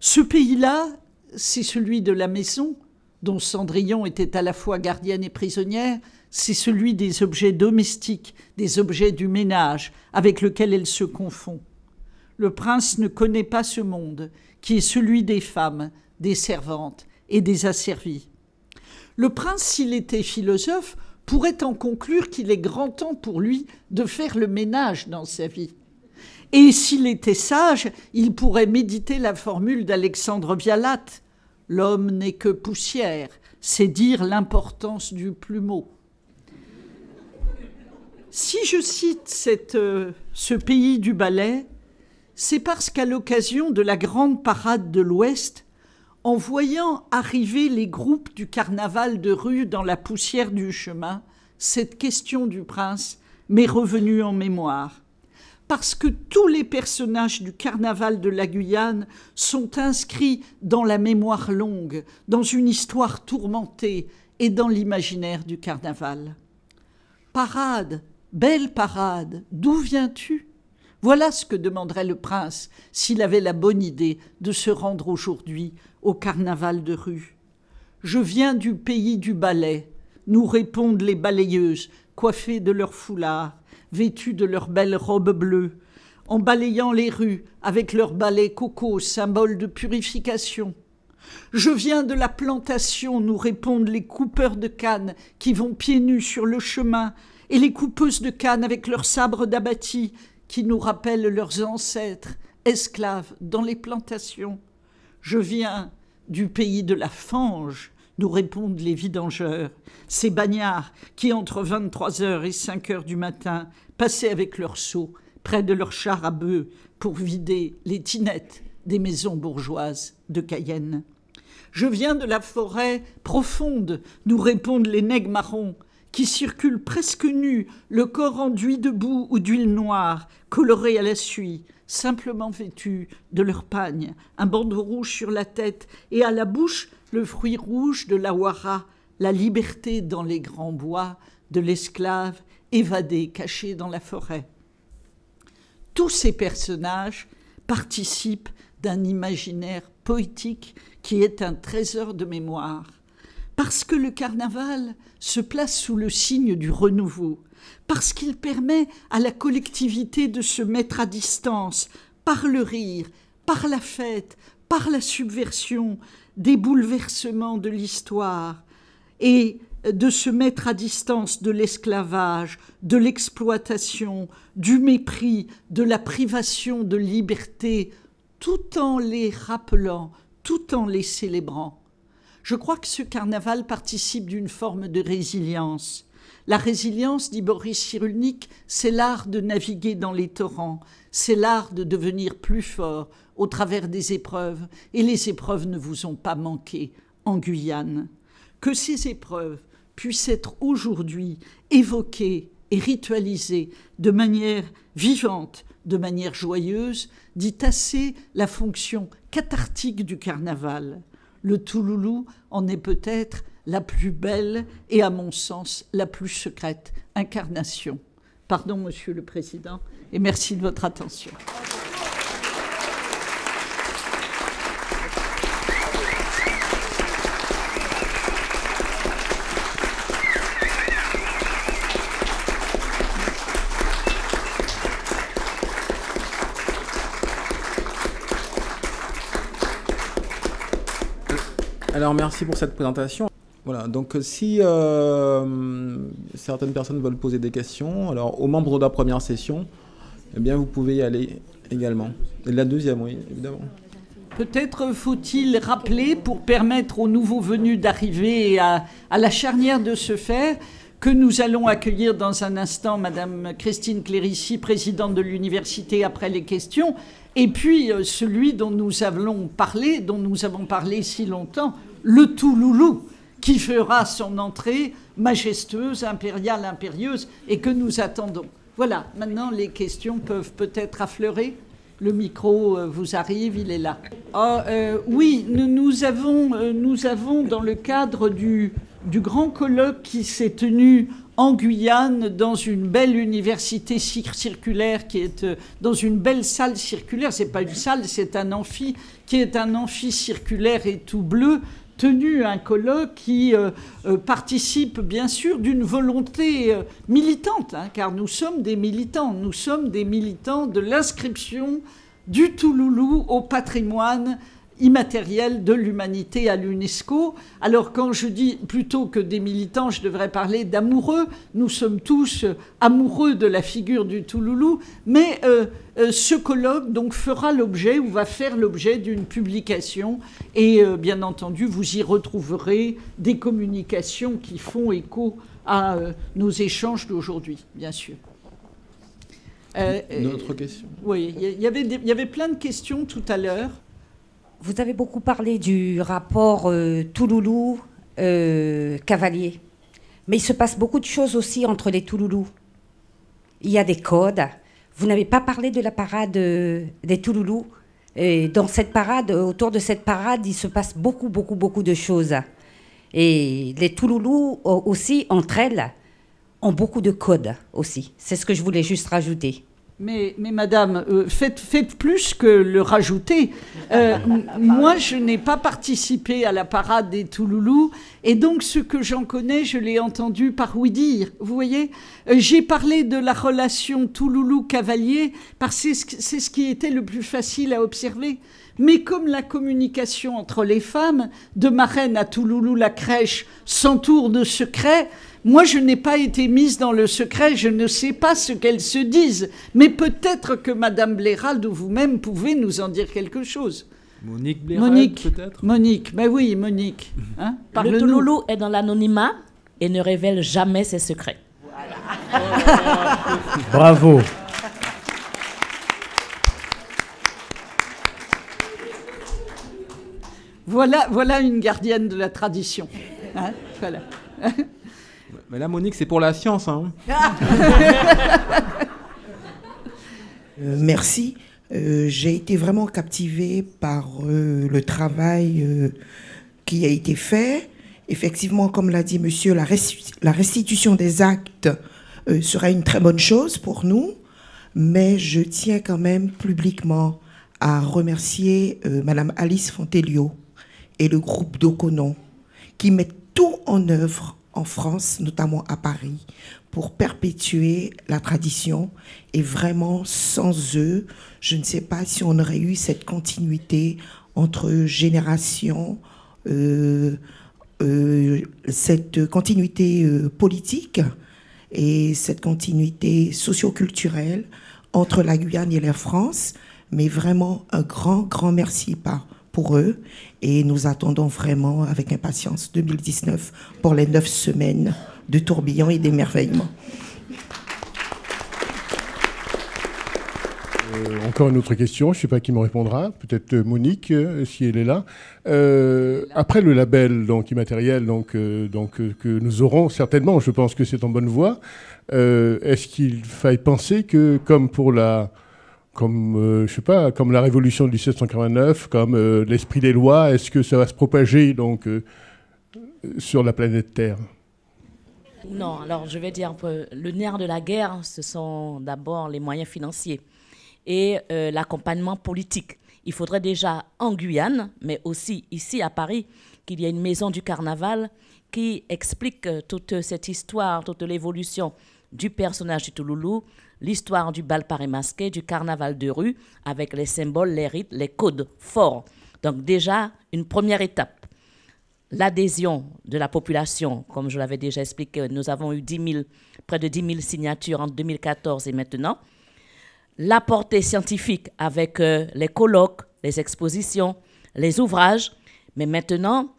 Ce pays-là, c'est celui de la maison, dont Cendrillon était à la fois gardienne et prisonnière, c'est celui des objets domestiques, des objets du ménage, avec lequel elle se confond. Le prince ne connaît pas ce monde, qui est celui des femmes, des servantes et des asservies. Le prince, s'il était philosophe, pourrait en conclure qu'il est grand temps pour lui de faire le ménage dans sa vie. Et s'il était sage, il pourrait méditer la formule d'Alexandre Vialat L'homme n'est que poussière, c'est dire l'importance du plumeau. Si je cite euh, ce pays du ballet, c'est parce qu'à l'occasion de la grande parade de l'Ouest, en voyant arriver les groupes du carnaval de rue dans la poussière du chemin, cette question du prince m'est revenue en mémoire. Parce que tous les personnages du carnaval de la Guyane sont inscrits dans la mémoire longue, dans une histoire tourmentée et dans l'imaginaire du carnaval. Parade, belle parade, d'où viens-tu Voilà ce que demanderait le prince s'il avait la bonne idée de se rendre aujourd'hui au carnaval de rue. Je viens du pays du balai », nous répondent les balayeuses, coiffées de leurs foulards, vêtues de leurs belles robes bleues, en balayant les rues avec leurs balais coco, symbole de purification. Je viens de la plantation, nous répondent les coupeurs de cannes qui vont pieds nus sur le chemin, et les coupeuses de cannes avec leurs sabres d'abattis qui nous rappellent leurs ancêtres, esclaves dans les plantations. Je viens du pays de la fange, nous répondent les vidangeurs, ces bagnards qui, entre 23 heures et 5 heures du matin, passaient avec leurs seaux près de leurs char à bœufs pour vider les tinettes des maisons bourgeoises de Cayenne. Je viens de la forêt profonde, nous répondent les nègres marrons, qui circulent presque nus, le corps enduit de boue ou d'huile noire, colorée à la suie, simplement vêtus de leur pagne, un bandeau rouge sur la tête et à la bouche le fruit rouge de la l'awara, la liberté dans les grands bois de l'esclave évadé, caché dans la forêt. Tous ces personnages participent d'un imaginaire poétique qui est un trésor de mémoire. Parce que le carnaval se place sous le signe du renouveau, parce qu'il permet à la collectivité de se mettre à distance par le rire, par la fête, par la subversion des bouleversements de l'histoire et de se mettre à distance de l'esclavage, de l'exploitation, du mépris, de la privation de liberté, tout en les rappelant, tout en les célébrant. Je crois que ce carnaval participe d'une forme de résilience. La résilience, dit Boris Cyrulnik, c'est l'art de naviguer dans les torrents, c'est l'art de devenir plus fort au travers des épreuves, et les épreuves ne vous ont pas manqué en Guyane. Que ces épreuves puissent être aujourd'hui évoquées et ritualisées de manière vivante, de manière joyeuse, dit assez la fonction cathartique du carnaval. Le Touloulou en est peut-être la plus belle et, à mon sens, la plus secrète incarnation. Pardon, Monsieur le Président, et merci de votre attention. Alors merci pour cette présentation. Voilà, donc euh, si euh, certaines personnes veulent poser des questions, alors aux membres de la première session, eh bien vous pouvez y aller également. Et la deuxième, oui, évidemment. Peut-être faut-il rappeler, pour permettre aux nouveaux venus d'arriver à, à, la charnière de se faire, que nous allons accueillir dans un instant Madame Christine Clérici, présidente de l'université, après les questions, et puis euh, celui dont nous avons parlé, dont nous avons parlé si longtemps, le tout-loulou qui fera son entrée majestueuse, impériale, impérieuse, et que nous attendons. Voilà, maintenant les questions peuvent peut-être affleurer. Le micro euh, vous arrive, il est là. Ah, euh, oui, nous, nous, avons, euh, nous avons, dans le cadre du, du grand colloque qui s'est tenu en Guyane, dans une belle université circulaire qui est dans une belle salle circulaire. C'est pas une salle, c'est un amphi qui est un amphi circulaire et tout bleu tenu un colloque qui euh, euh, participe bien sûr d'une volonté euh, militante, hein, car nous sommes des militants, nous sommes des militants de l'inscription du Touloulou au patrimoine immatériel de l'humanité à l'UNESCO. Alors quand je dis plutôt que des militants, je devrais parler d'amoureux. Nous sommes tous amoureux de la figure du Touloulou, mais euh, euh, ce colloque donc fera l'objet ou va faire l'objet d'une publication et euh, bien entendu vous y retrouverez des communications qui font écho à nos échanges d'aujourd'hui, bien sûr. Une autre question. Oui, il avait y avait plein de questions tout à l'heure. Vous avez beaucoup parlé du rapport euh, Touloulou-Cavalier. Euh, Mais il se passe beaucoup de choses aussi entre les Touloulous. Il y a des codes. Vous n'avez pas parlé de la parade euh, des Touloulous. Et dans cette parade, autour de cette parade, il se passe beaucoup, beaucoup, beaucoup de choses. Et les Touloulous aussi, entre elles, ont beaucoup de codes aussi. C'est ce que je voulais juste rajouter. Mais, madame, euh, faites, plus que le rajouter. Euh, moi, je n'ai pas participé à la parade des Touloulous, et donc ce que j'en connais, je l'ai entendu par oui dire. Vous voyez, euh, j'ai parlé de la relation Touloulou-Cavalier, parce que c'est ce qui était le plus facile à observer. Mais comme la communication entre les femmes, de Marraine à Touloulou, la crèche, s'entoure de secrets, moi, je n'ai pas été mise dans le secret, je ne sais pas ce qu'elles se disent, mais peut-être que Madame Blérald ou vous-même pouvez nous en dire quelque chose. Monique Blérald, peut-être Monique, ben oui, Monique. Hein le loulou est dans l'anonymat et ne révèle jamais ses secrets. Bravo. Voilà, voilà une gardienne de la tradition. Hein, voilà. Mais là, Monique, c'est pour la science. Hein. Euh, merci. Euh, j'ai été vraiment captivée par euh, le travail qui a été fait. Effectivement, comme l'a dit monsieur, la, restitution des actes sera une très bonne chose pour nous. Mais je tiens quand même publiquement à remercier Madame Alice Fontelio et le groupe Doconon qui mettent tout en œuvre en France, notamment à Paris, pour perpétuer la tradition. Et vraiment, sans eux, je ne sais pas si on aurait eu cette continuité entre générations, euh, euh, cette continuité euh, politique et cette continuité socioculturelle entre la Guyane et la France. Mais vraiment, un grand, grand merci pour eux. Et nous attendons vraiment avec impatience 2019 pour les neuf semaines de tourbillon et d'émerveillement. Euh, encore une autre question, je ne sais pas qui me répondra, peut-être euh, Monique, euh, si elle est là. après le label donc, immatériel donc, donc, que nous aurons certainement, je pense que c'est en bonne voie, est-ce qu'il faille penser que, comme pour la comme euh, je sais pas, comme la révolution de 1789, comme euh, l'esprit des lois, est-ce que ça va se propager donc euh, sur la planète Terre Non, alors je vais dire le nerf de la guerre, ce sont d'abord les moyens financiers et l'accompagnement politique. Il faudrait déjà en Guyane, mais aussi ici à Paris, qu'il y ait une maison du carnaval qui explique toute cette histoire, toute l'évolution du personnage du Touloulou, l'histoire du bal paris masqué, du carnaval de rue, avec les symboles, les rites, les codes forts. Donc déjà, une première étape. L'adhésion de la population, comme je l'avais déjà expliqué, nous avons eu près de 10 000 signatures en 2014 et maintenant. La portée scientifique avec euh, les colloques, les expositions, les ouvrages, mais maintenant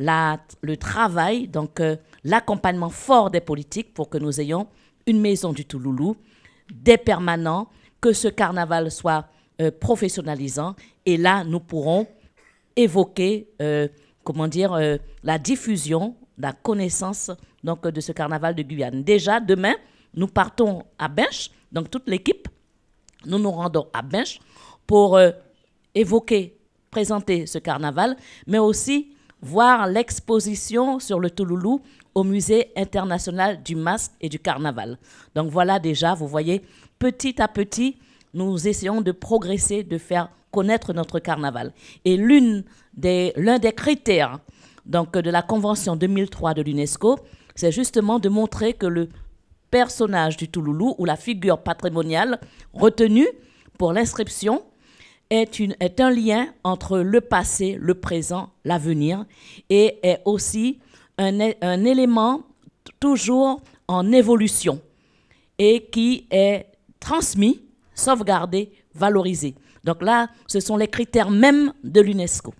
le travail, donc euh, l'accompagnement fort des politiques pour que nous ayons une maison du Touloulou des permanents, que ce carnaval soit euh, professionnalisant. Et là, nous pourrons évoquer, euh, comment dire, euh, la diffusion, la connaissance donc, de ce carnaval de Guyane. Déjà, demain, nous partons à Bench, donc toute l'équipe, nous nous rendons à Bench pour évoquer, présenter ce carnaval, mais aussi voir l'exposition sur le Touloulou au Musée international du masque et du carnaval. Donc voilà déjà, vous voyez, petit à petit, nous essayons de progresser, de faire connaître notre carnaval. Et l'une des, l'un des critères donc, de la Convention 2003 de l'UNESCO, c'est justement de montrer que le personnage du Touloulou ou la figure patrimoniale retenue pour l'inscription est, une, est un lien entre le passé, le présent, l'avenir et est aussi un, élément toujours en évolution et qui est transmis, sauvegardé, valorisé. Donc là, ce sont les critères mêmes de l'UNESCO.